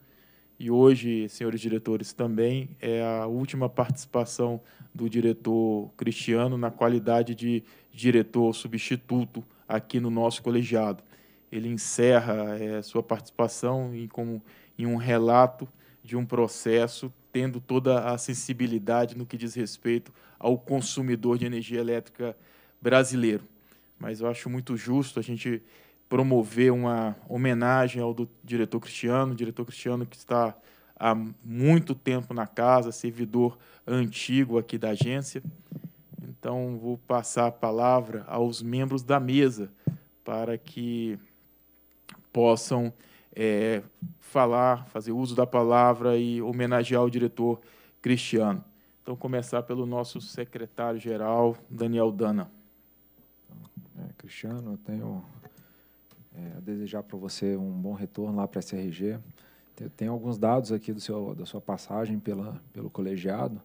A: e hoje, senhores diretores, também é a última participação do diretor Cristiano na qualidade de diretor substituto aqui no nosso colegiado. Ele encerra é, sua participação em, como, em um relato de um processo tendo toda a sensibilidade no que diz respeito ao consumidor de energia elétrica brasileiro. Mas eu acho muito justo a gente promover uma homenagem ao diretor Cristiano, diretor Cristiano que está há muito tempo na casa, servidor antigo aqui da agência. Então, vou passar a palavra aos membros da mesa para que possam é, falar, fazer uso da palavra e homenagear o diretor Cristiano. Então, começar pelo nosso secretário-geral, Daniel Dana.
B: É, Cristiano, eu tenho é, a desejar para você um bom retorno lá para a SRG. Tem, alguns dados aqui do seu, da sua passagem pela, pelo colegiado.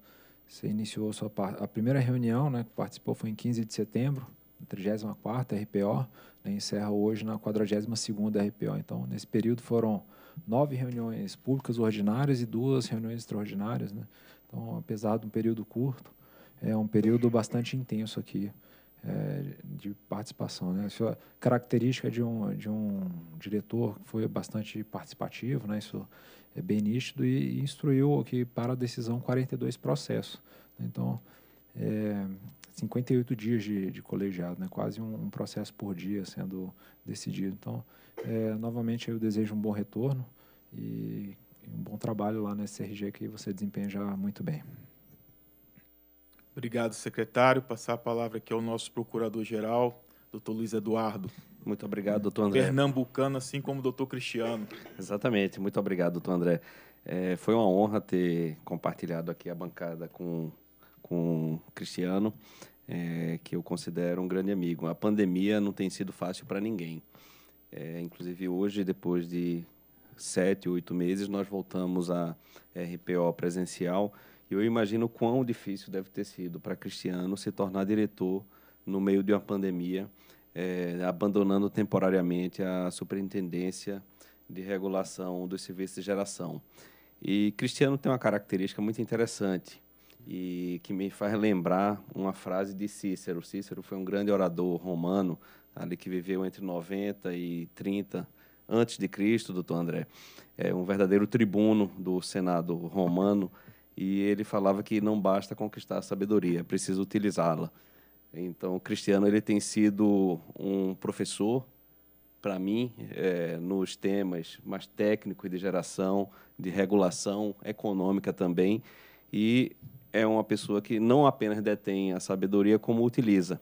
B: Você iniciou a, sua, a primeira reunião né, que participou foi em 15 de setembro da 34 RPO, né, encerra hoje na 42 RPO. Então, nesse período foram nove reuniões públicas ordinárias e duas reuniões extraordinárias. Né? Então, apesar de um período curto, é um período bastante intenso aqui é, de participação. Né? Isso é característica de um, de um diretor que foi bastante participativo, né? isso é bem nítido, e, e instruiu aqui para a decisão 42 processos. Então, é, 58 dias de, de colegiado, né? quase um, um, processo por dia sendo decidido. Então, é, novamente, eu desejo um bom retorno e, e um bom trabalho lá na SRG que você desempenha já muito bem.
A: Obrigado, secretário. Passar a palavra aqui ao nosso procurador-geral, doutor Luiz Eduardo. Muito obrigado,
C: doutor André. Pernambucano, assim como o doutor Cristiano. Exatamente. Muito obrigado, doutor André. É, foi uma honra ter compartilhado aqui a bancada com com o Cristiano, é, que eu considero um grande amigo. A pandemia não tem sido fácil para ninguém. É, inclusive, hoje, depois de sete, oito meses, nós voltamos à RPO presencial. E eu imagino quão difícil deve ter sido para Cristiano se tornar diretor no meio de uma pandemia, é, abandonando temporariamente a superintendência de regulação dos serviços de geração. E Cristiano tem uma característica muito interessante e que me faz lembrar uma frase de Cícero. Cícero foi um grande orador romano, ali que viveu entre 90 e 30 antes de Cristo, doutor André. É um verdadeiro tribuno do Senado romano e ele falava que não basta conquistar a sabedoria, é preciso utilizá-la. Então, o Cristiano ele tem sido um professor para mim é, nos temas mais técnicos de geração, de regulação econômica também e é uma pessoa que não apenas detém a sabedoria, como utiliza.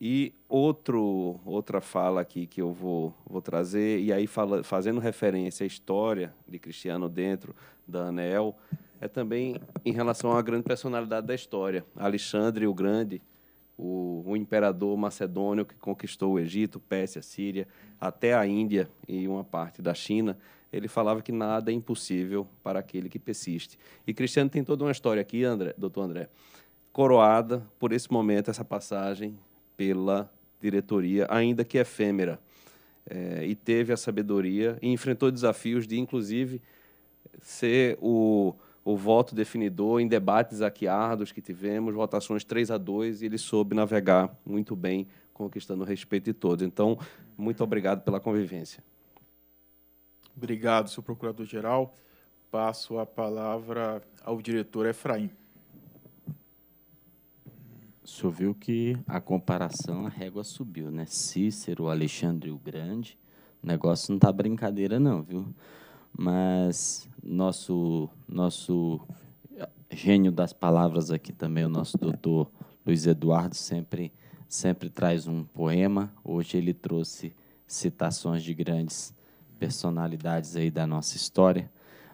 C: E outro, outra fala aqui que eu vou, vou trazer, e aí fala, fazendo referência à história de Cristiano dentro da ANEL, é também em relação à grande personalidade da história. Alexandre o Grande, o, o imperador macedônio que conquistou o Egito, Pérsia, Síria, até a Índia e uma parte da China, ele falava que nada é impossível para aquele que persiste. E Cristiano tem toda uma história aqui, André, doutor André, coroada por esse momento, essa passagem pela diretoria, ainda que efêmera. É, e teve a sabedoria e enfrentou desafios de, inclusive, ser o, o voto definidor em debates aquiados que tivemos, votações 3 a 2, e ele soube navegar muito bem, conquistando o respeito de todos. Então, muito obrigado pela convivência. Obrigado, senhor
A: procurador-geral. Passo a palavra ao diretor Efraim.
F: O senhor viu que a comparação, a régua subiu, né? Cícero, Alexandre o Grande, o negócio não está brincadeira não, viu? Mas nosso, nosso gênio das palavras aqui também, o nosso doutor Luiz Eduardo, sempre, sempre traz um poema. Hoje ele trouxe citações de grandes personalidades aí da nossa história.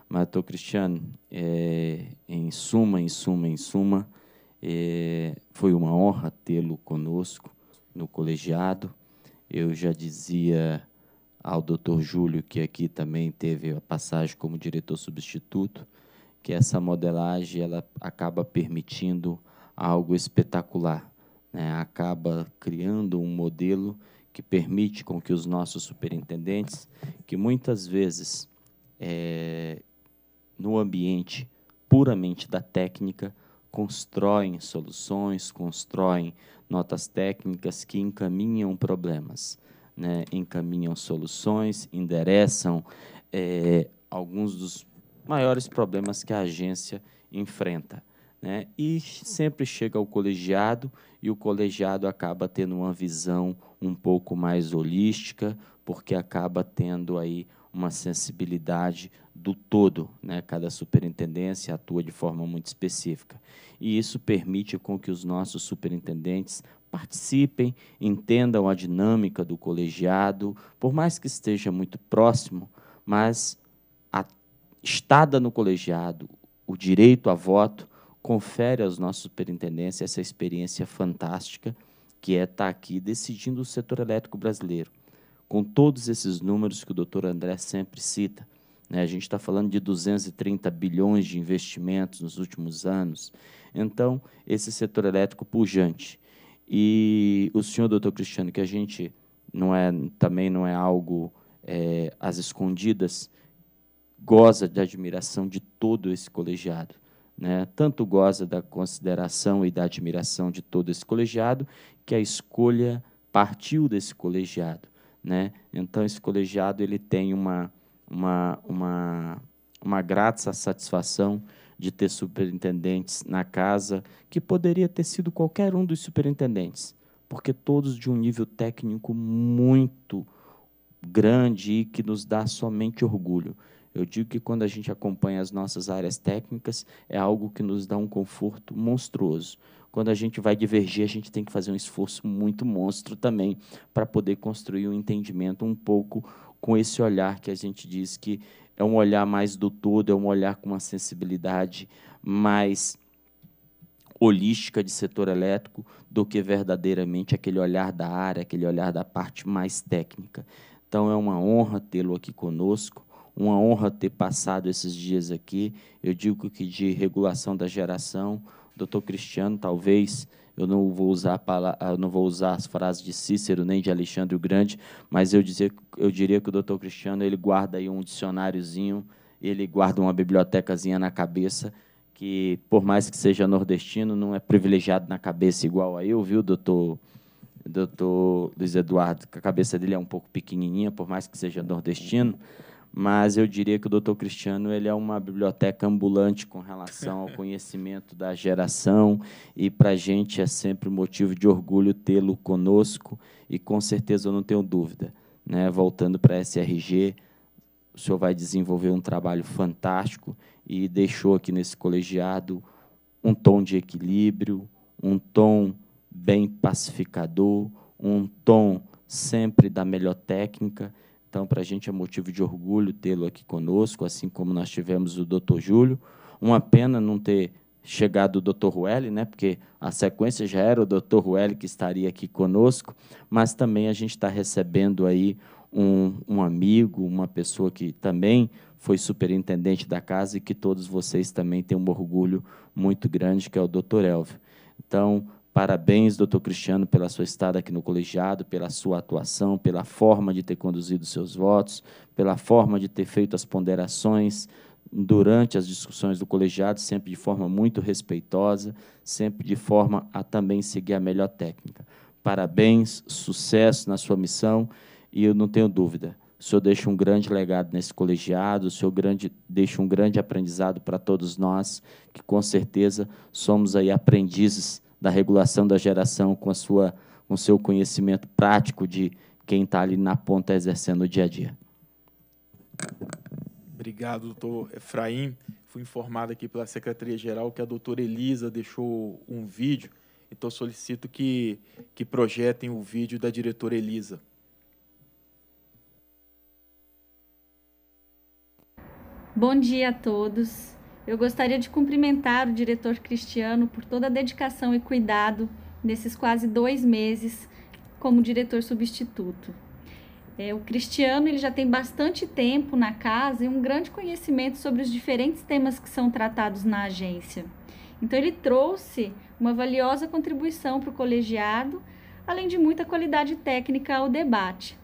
F: Mas, doutor Cristiano, é, em suma, em suma, em suma, é, foi uma honra tê-lo conosco no colegiado. Eu já dizia ao doutor Júlio, que aqui também teve a passagem como diretor substituto, que essa modelagem ela acaba permitindo algo espetacular, né? acaba criando um modelo que permite com que os nossos superintendentes, que muitas vezes é, no ambiente puramente da técnica, constroem soluções, constroem notas técnicas que encaminham problemas, né? encaminham soluções, endereçam é, alguns dos maiores problemas que a agência enfrenta. Né? E sempre chega ao colegiado e o colegiado acaba tendo uma visão um pouco mais holística, porque acaba tendo aí uma sensibilidade do todo, né? Cada superintendência atua de forma muito específica. E isso permite com que os nossos superintendentes participem, entendam a dinâmica do colegiado, por mais que esteja muito próximo, mas a estada no colegiado, o direito a voto, confere aos nossos superintendentes essa experiência fantástica que é estar tá aqui decidindo o setor elétrico brasileiro. Com todos esses números que o doutor André sempre cita, né, a gente está falando de 230 bilhões de investimentos nos últimos anos. Então, esse setor elétrico pujante. E o senhor, doutor Cristiano, que a gente não é, também não é algo é, às escondidas, goza de admiração de todo esse colegiado né, tanto goza da consideração e da admiração de todo esse colegiado, que a escolha partiu desse colegiado. Né? Então, esse colegiado ele tem uma, uma, uma, uma grata satisfação de ter superintendentes na casa, que poderia ter sido qualquer um dos superintendentes, porque todos de um nível técnico muito grande e que nos dá somente orgulho. Eu digo que quando a gente acompanha as nossas áreas técnicas, é algo que nos dá um conforto monstruoso. Quando a gente vai divergir, a gente tem que fazer um esforço muito monstro também para poder construir um entendimento um pouco com esse olhar que a gente diz que é um olhar mais do todo, é um olhar com uma sensibilidade mais holística de setor elétrico do que verdadeiramente aquele olhar da área, aquele olhar da parte mais técnica. Então é uma honra tê-lo aqui conosco uma honra ter passado esses dias aqui. Eu digo que de regulação da geração, doutor Cristiano, talvez eu não vou usar palavra, ah, não vou usar as frases de Cícero nem de Alexandre o Grande, mas eu dizer, eu diria que o doutor Cristiano ele guarda aí um dicionáriozinho, ele guarda uma bibliotecazinha na cabeça que por mais que seja nordestino não é privilegiado na cabeça igual a eu, viu, doutor? Doutor Luiz Eduardo, que a cabeça dele é um pouco pequenininha, por mais que seja nordestino, mas eu diria que o Dr. Cristiano ele é uma biblioteca ambulante com relação ao conhecimento da geração e para a gente é sempre motivo de orgulho tê-lo conosco e com certeza eu não tenho dúvida, né? Voltando para a SRG, o senhor vai desenvolver um trabalho fantástico e deixou aqui nesse colegiado um tom de equilíbrio, um tom bem pacificador, um tom sempre da melhor técnica então, para a gente é motivo de orgulho tê-lo aqui conosco, assim como nós tivemos o Dr. Júlio. Uma pena não ter chegado o Dr. Rueli, né? Porque a sequência já era o Dr. Rueli que estaria aqui conosco, mas também a gente está recebendo aí um, um amigo, uma pessoa que também foi superintendente da casa e que todos vocês também têm um orgulho muito grande, que é o Dr. Elvio. Então, Parabéns, doutor Cristiano, pela sua estada aqui no colegiado, pela sua atuação, pela forma de ter conduzido seus votos, pela forma de ter feito as ponderações durante as discussões do colegiado, sempre de forma muito respeitosa, sempre de forma a também seguir a melhor técnica. Parabéns, sucesso na sua missão e eu não tenho dúvida, o senhor deixa um grande legado nesse colegiado, o senhor grande, deixa um grande aprendizado para todos nós, que com certeza somos aí aprendizes da regulação da geração com a sua com seu conhecimento prático de quem está ali na ponta exercendo o dia a dia.
A: Obrigado, doutor Efraim. Fui informado aqui pela Secretaria-Geral que a doutora Elisa deixou um vídeo, então solicito que, que projetem o vídeo da diretora Elisa.
I: Bom dia a todos. Eu gostaria de cumprimentar o diretor Cristiano por toda a dedicação e cuidado nesses quase dois meses como diretor substituto. É, o Cristiano ele já tem bastante tempo na casa e um grande conhecimento sobre os diferentes temas que são tratados na agência. Então, ele trouxe uma valiosa contribuição para o colegiado, além de muita qualidade técnica ao debate.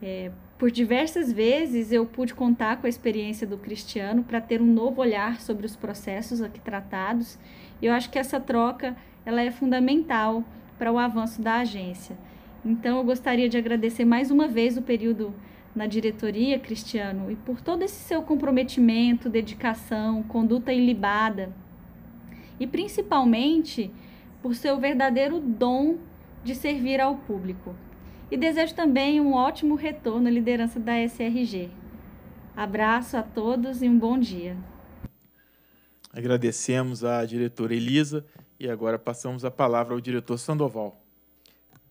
I: É, por diversas vezes eu pude contar com a experiência do Cristiano para ter um novo olhar sobre os processos aqui tratados, e eu acho que essa troca ela é fundamental para o avanço da agência. Então eu gostaria de agradecer mais uma vez o período na diretoria, Cristiano, e por todo esse seu comprometimento, dedicação, conduta ilibada, e principalmente por seu verdadeiro dom de servir ao público e desejo também um ótimo retorno à liderança da SRG. Abraço a todos e um bom dia.
A: Agradecemos à diretora Elisa e agora passamos a palavra ao diretor Sandoval.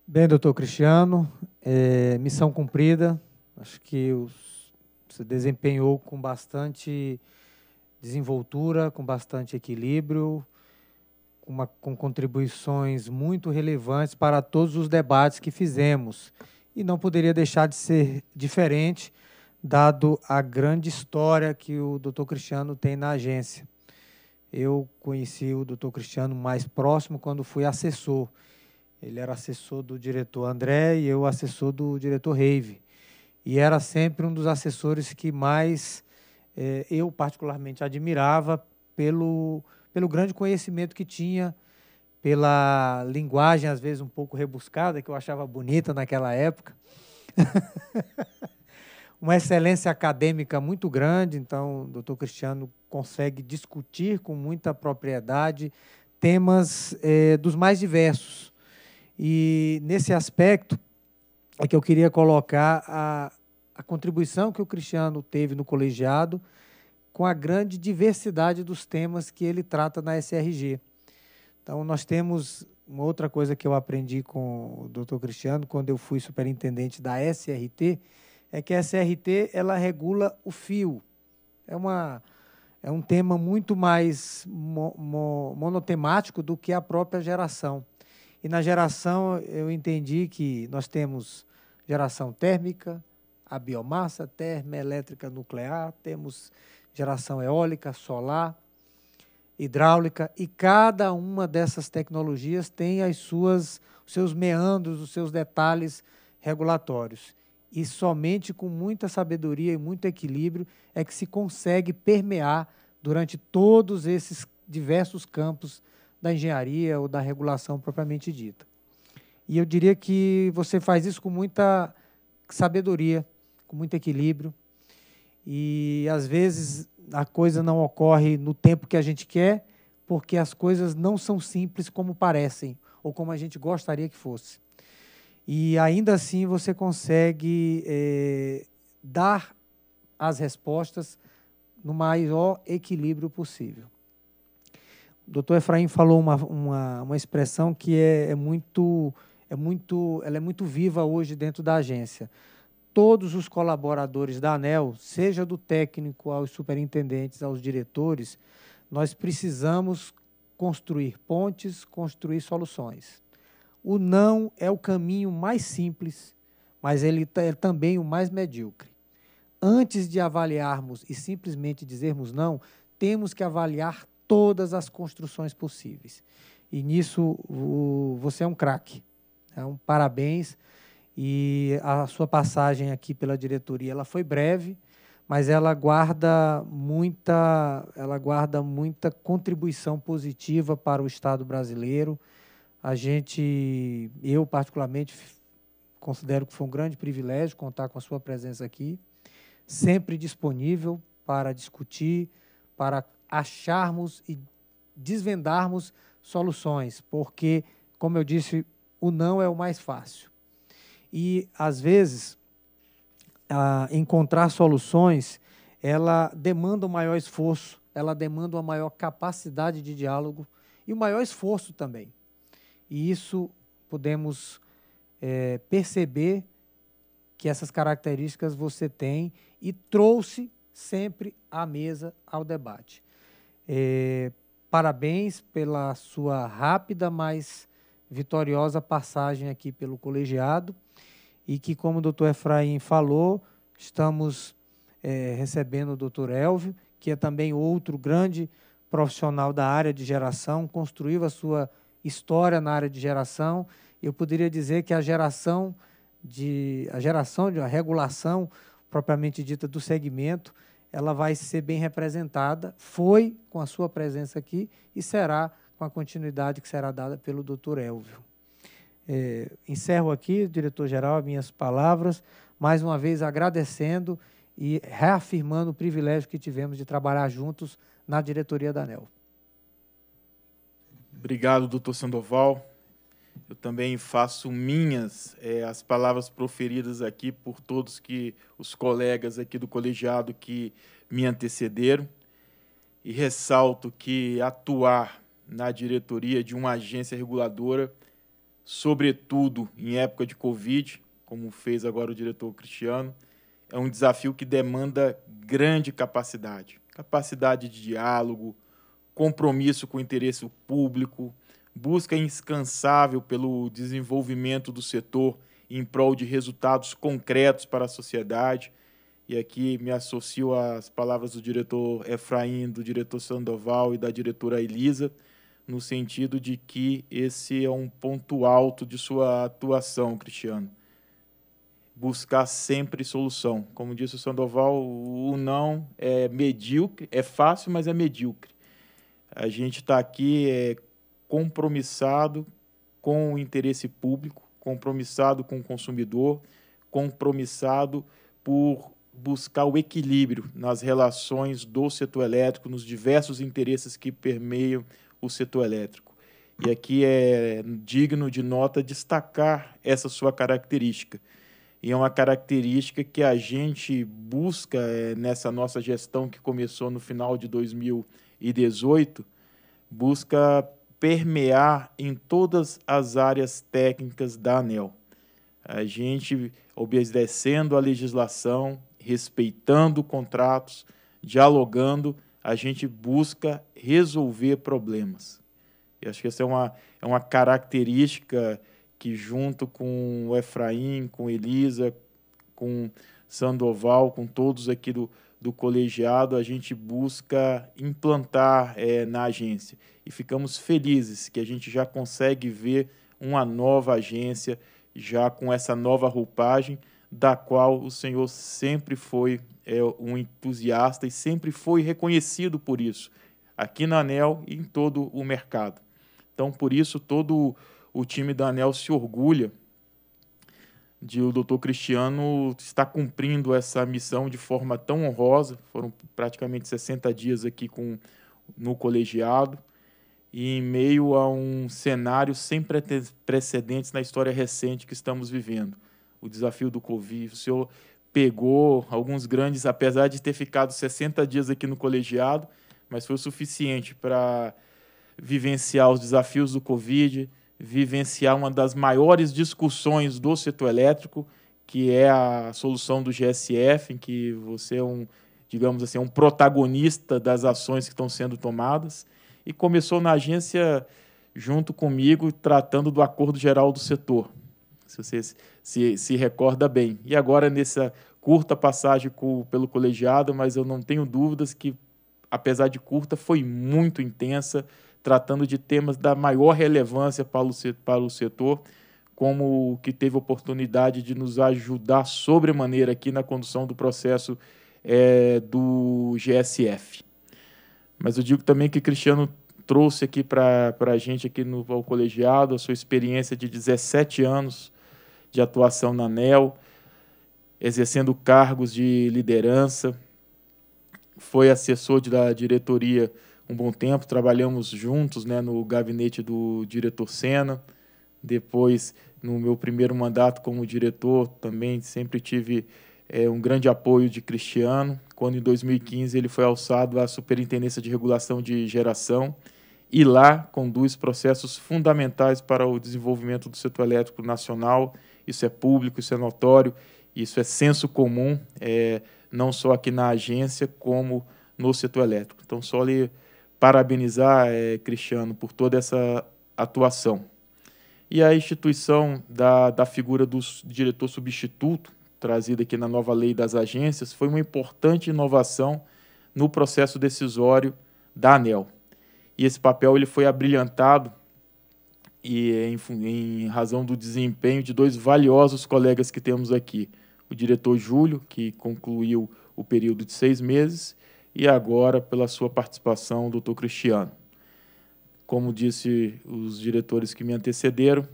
G: Bem, doutor Cristiano, é, missão cumprida. Acho que os, você desempenhou com bastante desenvoltura, com bastante equilíbrio uma, com contribuições muito relevantes para todos os debates que fizemos. E não poderia deixar de ser diferente, dado a grande história que o Dr. Cristiano tem na agência. Eu conheci o Dr. Cristiano mais próximo quando fui assessor. Ele era assessor do diretor André e eu assessor do diretor Reive. E era sempre um dos assessores que mais eh, eu particularmente admirava pelo pelo grande conhecimento que tinha, pela linguagem às vezes um pouco rebuscada que eu achava bonita naquela época. Uma excelência acadêmica muito grande, então o doutor Cristiano consegue discutir com muita propriedade temas eh, dos mais diversos. E nesse aspecto é que eu queria colocar a, a contribuição que o Cristiano teve no colegiado com a grande diversidade dos temas que ele trata na SRG. Então, nós temos uma outra coisa que eu aprendi com o Dr. Cristiano quando eu fui superintendente da SRT, é que a SRT ela regula o fio. É uma é um tema muito mais mo, mo, monotemático do que a própria geração. E na geração eu entendi que nós temos geração térmica, a biomassa termoelétrica nuclear, temos geração eólica, solar, hidráulica, e cada uma dessas tecnologias tem as suas, os seus meandros, os seus detalhes regulatórios. E somente com muita sabedoria e muito equilíbrio é que se consegue permear durante todos esses diversos campos da engenharia ou da regulação propriamente dita. E eu diria que você faz isso com muita sabedoria, com muito equilíbrio, e às vezes a coisa não ocorre no tempo que a gente quer, porque as coisas não são simples como parecem ou como a gente gostaria que fosse. E ainda assim você consegue é, dar as respostas no maior equilíbrio possível. O doutor Efraim falou uma, uma, uma expressão que é, é, muito, é muito, ela é muito viva hoje dentro da agência todos os colaboradores da ANEL, seja do técnico aos superintendentes, aos diretores, nós precisamos construir pontes, construir soluções. O não é o caminho mais simples, mas ele é também o mais medíocre. Antes de avaliarmos e simplesmente dizermos não, temos que avaliar todas as construções possíveis. E nisso o, você é um craque. Então, parabéns e a sua passagem aqui pela diretoria ela foi breve, mas ela guarda muita, ela guarda muita contribuição positiva para o Estado brasileiro. A gente, eu particularmente considero que foi um grande privilégio contar com a sua presença aqui, sempre disponível para discutir, para acharmos e desvendarmos soluções, porque como eu disse, o não é o mais fácil e, às vezes, encontrar soluções, ela demanda um maior esforço, ela demanda uma maior capacidade de diálogo e um maior esforço também. E isso podemos é, perceber que essas características você tem e trouxe sempre à mesa, ao debate. É, parabéns pela sua rápida, mas vitoriosa passagem aqui pelo colegiado e que, como o doutor Efraim falou, estamos é, recebendo o doutor Elvio, que é também outro grande profissional da área de geração, construiu a sua história na área de geração. Eu poderia dizer que a geração de a geração de a regulação propriamente dita do segmento, ela vai ser bem representada, foi com a sua presença aqui e será com a continuidade que será dada pelo Dr. Elvio. É, encerro aqui, diretor-geral, minhas palavras, mais uma vez agradecendo e reafirmando o privilégio que tivemos de trabalhar juntos na diretoria da ANEL.
A: Obrigado, doutor Sandoval. Eu também faço minhas é, as palavras proferidas aqui por todos que os colegas aqui do colegiado que me antecederam e ressalto que atuar na diretoria de uma agência reguladora, sobretudo em época de Covid, como fez agora o diretor Cristiano, é um desafio que demanda grande capacidade capacidade de diálogo, compromisso com o interesse público, busca incansável pelo desenvolvimento do setor em prol de resultados concretos para a sociedade. E aqui me associo às palavras do diretor Efraim, do diretor Sandoval e da diretora Elisa no sentido de que esse é um ponto alto de sua atuação, Cristiano. Buscar sempre solução. Como disse o Sandoval, o não é medíocre, é fácil, mas é medíocre. A gente está aqui é, compromissado com o interesse público, compromissado com o consumidor, compromissado por buscar o equilíbrio nas relações do setor elétrico, nos diversos interesses que permeiam o setor elétrico. E aqui é digno de nota destacar essa sua característica. E é uma característica que a gente busca é, nessa nossa gestão que começou no final de 2018, busca permear em todas as áreas técnicas da ANEL. A gente obedecendo a legislação, respeitando contratos, dialogando a gente busca resolver problemas. E acho que essa é uma, é uma característica que, junto com o Efraim, com Elisa, com Sandoval, com todos aqui do, do colegiado, a gente busca implantar é, na agência. E ficamos felizes que a gente já consegue ver uma nova agência, já com essa nova roupagem da qual o Senhor sempre foi é, um entusiasta e sempre foi reconhecido por isso, aqui na ANEL e em todo o mercado. Então, por isso, todo o time da ANEL se orgulha de o doutor Cristiano estar cumprindo essa missão de forma tão honrosa. Foram praticamente 60 dias aqui com, no colegiado e em meio a um cenário sem precedentes na história recente que estamos vivendo o desafio do Covid. O senhor pegou alguns grandes, apesar de ter ficado 60 dias aqui no colegiado, mas foi o suficiente para vivenciar os desafios do Covid, vivenciar uma das maiores discussões do setor elétrico, que é a solução do GSF, em que você é um, digamos assim, é um protagonista das ações que estão sendo tomadas, e começou na agência junto comigo tratando do acordo geral do setor. Se vocês se, se recorda bem. E agora, nessa curta passagem com, pelo colegiado, mas eu não tenho dúvidas que, apesar de curta, foi muito intensa, tratando de temas da maior relevância para o, para o setor, como o que teve oportunidade de nos ajudar sobremaneira aqui na condução do processo é, do GSF. Mas eu digo também que Cristiano trouxe aqui para a gente, aqui no ao colegiado, a sua experiência de 17 anos de atuação na ANEL, exercendo cargos de liderança. Foi assessor da diretoria um bom tempo, trabalhamos juntos né, no gabinete do diretor Senna. Depois, no meu primeiro mandato como diretor, também sempre tive é, um grande apoio de Cristiano, quando em 2015 ele foi alçado à Superintendência de Regulação de Geração e lá conduz processos fundamentais para o desenvolvimento do setor elétrico nacional isso é público, isso é notório, isso é senso comum, é, não só aqui na agência, como no setor elétrico. Então, só lhe parabenizar, é, Cristiano, por toda essa atuação. E a instituição da, da figura do diretor substituto, trazida aqui na nova lei das agências, foi uma importante inovação no processo decisório da ANEL. E esse papel ele foi abrilhantado e em, em, razão do desempenho de dois valiosos colegas que temos aqui, o diretor Júlio, que concluiu o período de seis meses, e agora pela sua participação, o doutor Cristiano. Como disse os diretores que me antecederam,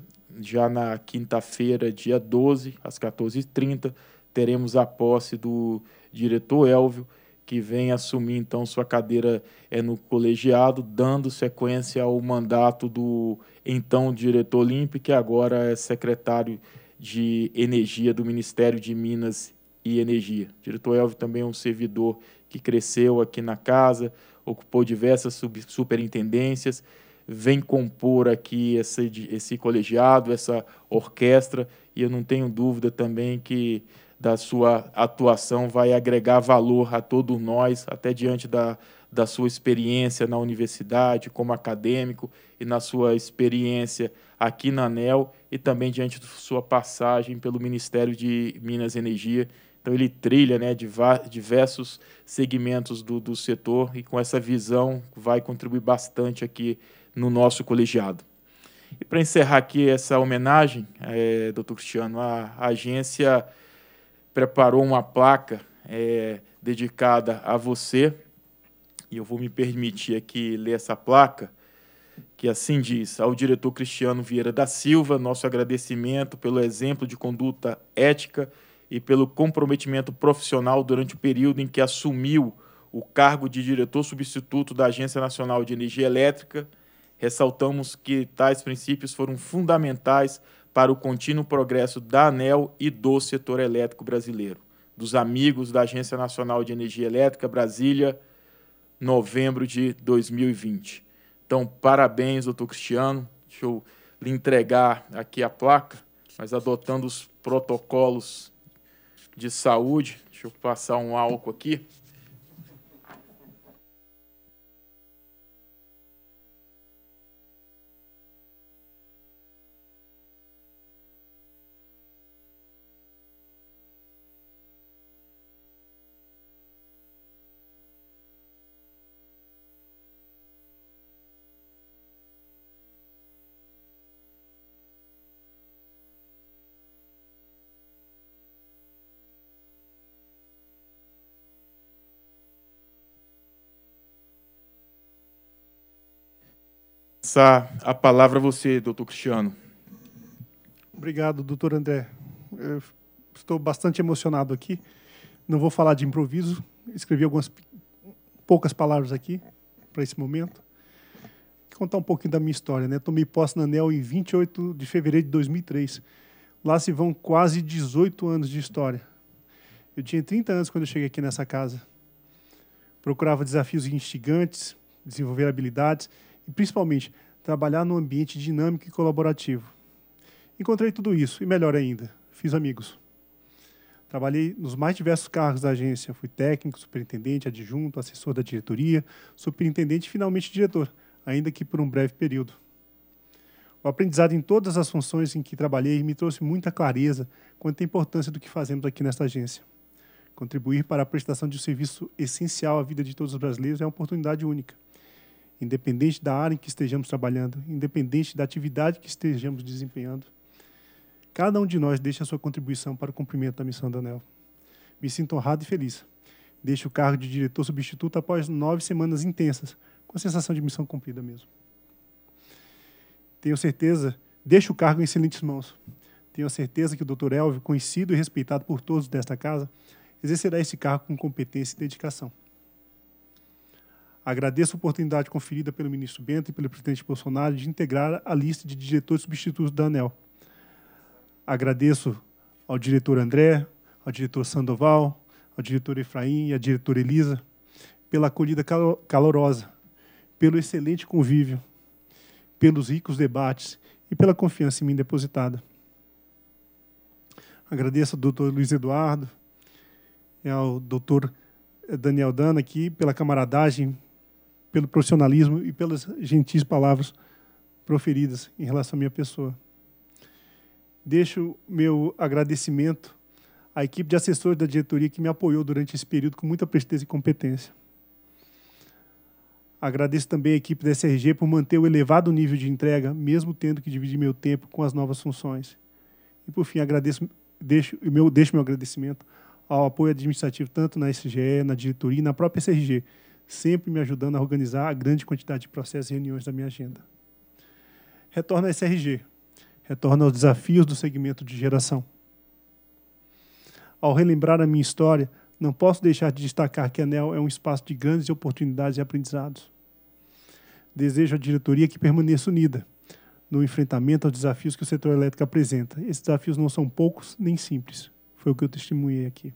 A: já na quinta-feira, dia 12, às 14h30, teremos a posse do diretor Elvio que vem assumir então sua cadeira é no colegiado, dando sequência ao mandato do então diretor Olímpico, que agora é secretário de Energia do Ministério de Minas e Energia. O diretor Elvio também é um servidor que cresceu aqui na casa, ocupou diversas superintendências, vem compor aqui esse, esse colegiado, essa orquestra, e eu não tenho dúvida também que da sua atuação vai agregar valor a todos nós, até diante da, da sua experiência na universidade, como acadêmico, e na sua experiência aqui na ANEL, e também diante da sua passagem pelo Ministério de Minas e Energia. Então, ele trilha né, diversos segmentos do, do setor e, com essa visão, vai contribuir bastante aqui no nosso colegiado. E para encerrar aqui essa homenagem, é, doutor Cristiano, a, a agência preparou uma placa é, dedicada a você, e eu vou me permitir aqui ler essa placa, que assim diz: ao diretor Cristiano Vieira da Silva, nosso agradecimento pelo exemplo de conduta ética e pelo comprometimento profissional durante o período em que assumiu o cargo de diretor substituto da Agência Nacional de Energia Elétrica. Ressaltamos que tais princípios foram fundamentais para o contínuo progresso da ANEL e do setor elétrico brasileiro. Dos amigos da Agência Nacional de Energia Elétrica, Brasília, novembro de 2020. Então, parabéns, doutor Cristiano. Deixa eu lhe entregar aqui a placa, mas adotando os protocolos de saúde. Deixa eu passar um álcool aqui. passar a palavra a você, doutor Cristiano.
E: Obrigado, doutor André. Eu estou bastante emocionado aqui. Não vou falar de improviso. Escrevi algumas poucas palavras aqui para esse momento. Vou contar um pouquinho da minha história. Né? Tomei posse na ANEL em 28 de fevereiro de 2003. Lá se vão quase 18 anos de história. Eu tinha 30 anos quando eu cheguei aqui nessa casa. Procurava desafios instigantes, desenvolver habilidades e, principalmente, trabalhar num ambiente dinâmico e colaborativo. Encontrei tudo isso e melhor ainda, fiz amigos. Trabalhei nos mais diversos cargos da agência. Fui técnico, superintendente, adjunto, assessor da diretoria, superintendente e finalmente diretor, ainda que por um breve período. O aprendizado em todas as funções em que trabalhei me trouxe muita clareza quanto à importância do que fazemos aqui nesta agência. Contribuir para a prestação de um serviço essencial à vida de todos os brasileiros é uma oportunidade única independente da área em que estejamos trabalhando, independente da atividade que estejamos desempenhando. Cada um de nós deixa a sua contribuição para o cumprimento da missão da ANEL. Me sinto honrado e feliz. Deixo o cargo de diretor substituto após nove semanas intensas, com a sensação de missão cumprida mesmo. Tenho certeza, deixo o cargo em excelentes mãos. Tenho a certeza que o Dr. Elvio, conhecido e respeitado por todos desta casa, exercerá esse cargo com competência e dedicação. Agradeço a oportunidade conferida pelo ministro Bento e pelo presidente Bolsonaro de integrar a lista de diretores substitutos da ANEL. Agradeço ao diretor André, ao diretor Sandoval, ao diretor Efraim e à diretora Elisa pela acolhida calorosa, pelo excelente convívio, pelos ricos debates e pela confiança em mim depositada. Agradeço ao doutor Luiz Eduardo e ao doutor eh, Daniel Dana aqui pela camaradagem, pelo profissionalismo e pelas gentis palavras proferidas em relação à minha pessoa. Deixo meu agradecimento à equipe de assessores da diretoria que me apoiou durante esse período com muita presteza e competência. Agradeço também a equipe da SRG por manter o elevado nível de entrega, mesmo tendo que dividir meu tempo com as novas funções. E, por fim, agradeço, deixo, meu, deixo meu agradecimento ao apoio administrativo tanto na SGE, na diretoria e na própria SRG, sempre me ajudando a organizar a grande quantidade de processos e reuniões da minha agenda. Retorno à SRG, retorno aos desafios do segmento de geração. Ao relembrar a minha história, não posso deixar de destacar que a ANEL é um espaço de grandes oportunidades e aprendizados. Desejo à diretoria que permaneça unida no enfrentamento aos desafios que o setor elétrico apresenta. Esses desafios não são poucos nem simples. Foi o que eu testemunhei aqui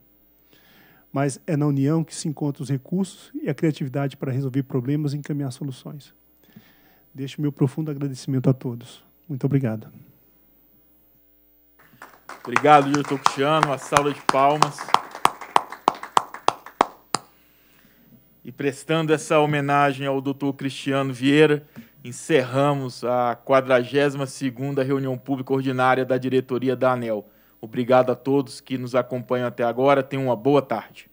E: mas é na união que se encontram os recursos e a criatividade para resolver problemas e encaminhar soluções. Deixo meu profundo agradecimento a todos. Muito obrigado.
A: Obrigado, Hilton Cristiano. A sala de palmas. E prestando essa homenagem ao doutor Cristiano Vieira, encerramos a 42ª reunião pública ordinária da diretoria da ANEL. Obrigado a todos que nos acompanham até agora. Tenham uma boa tarde.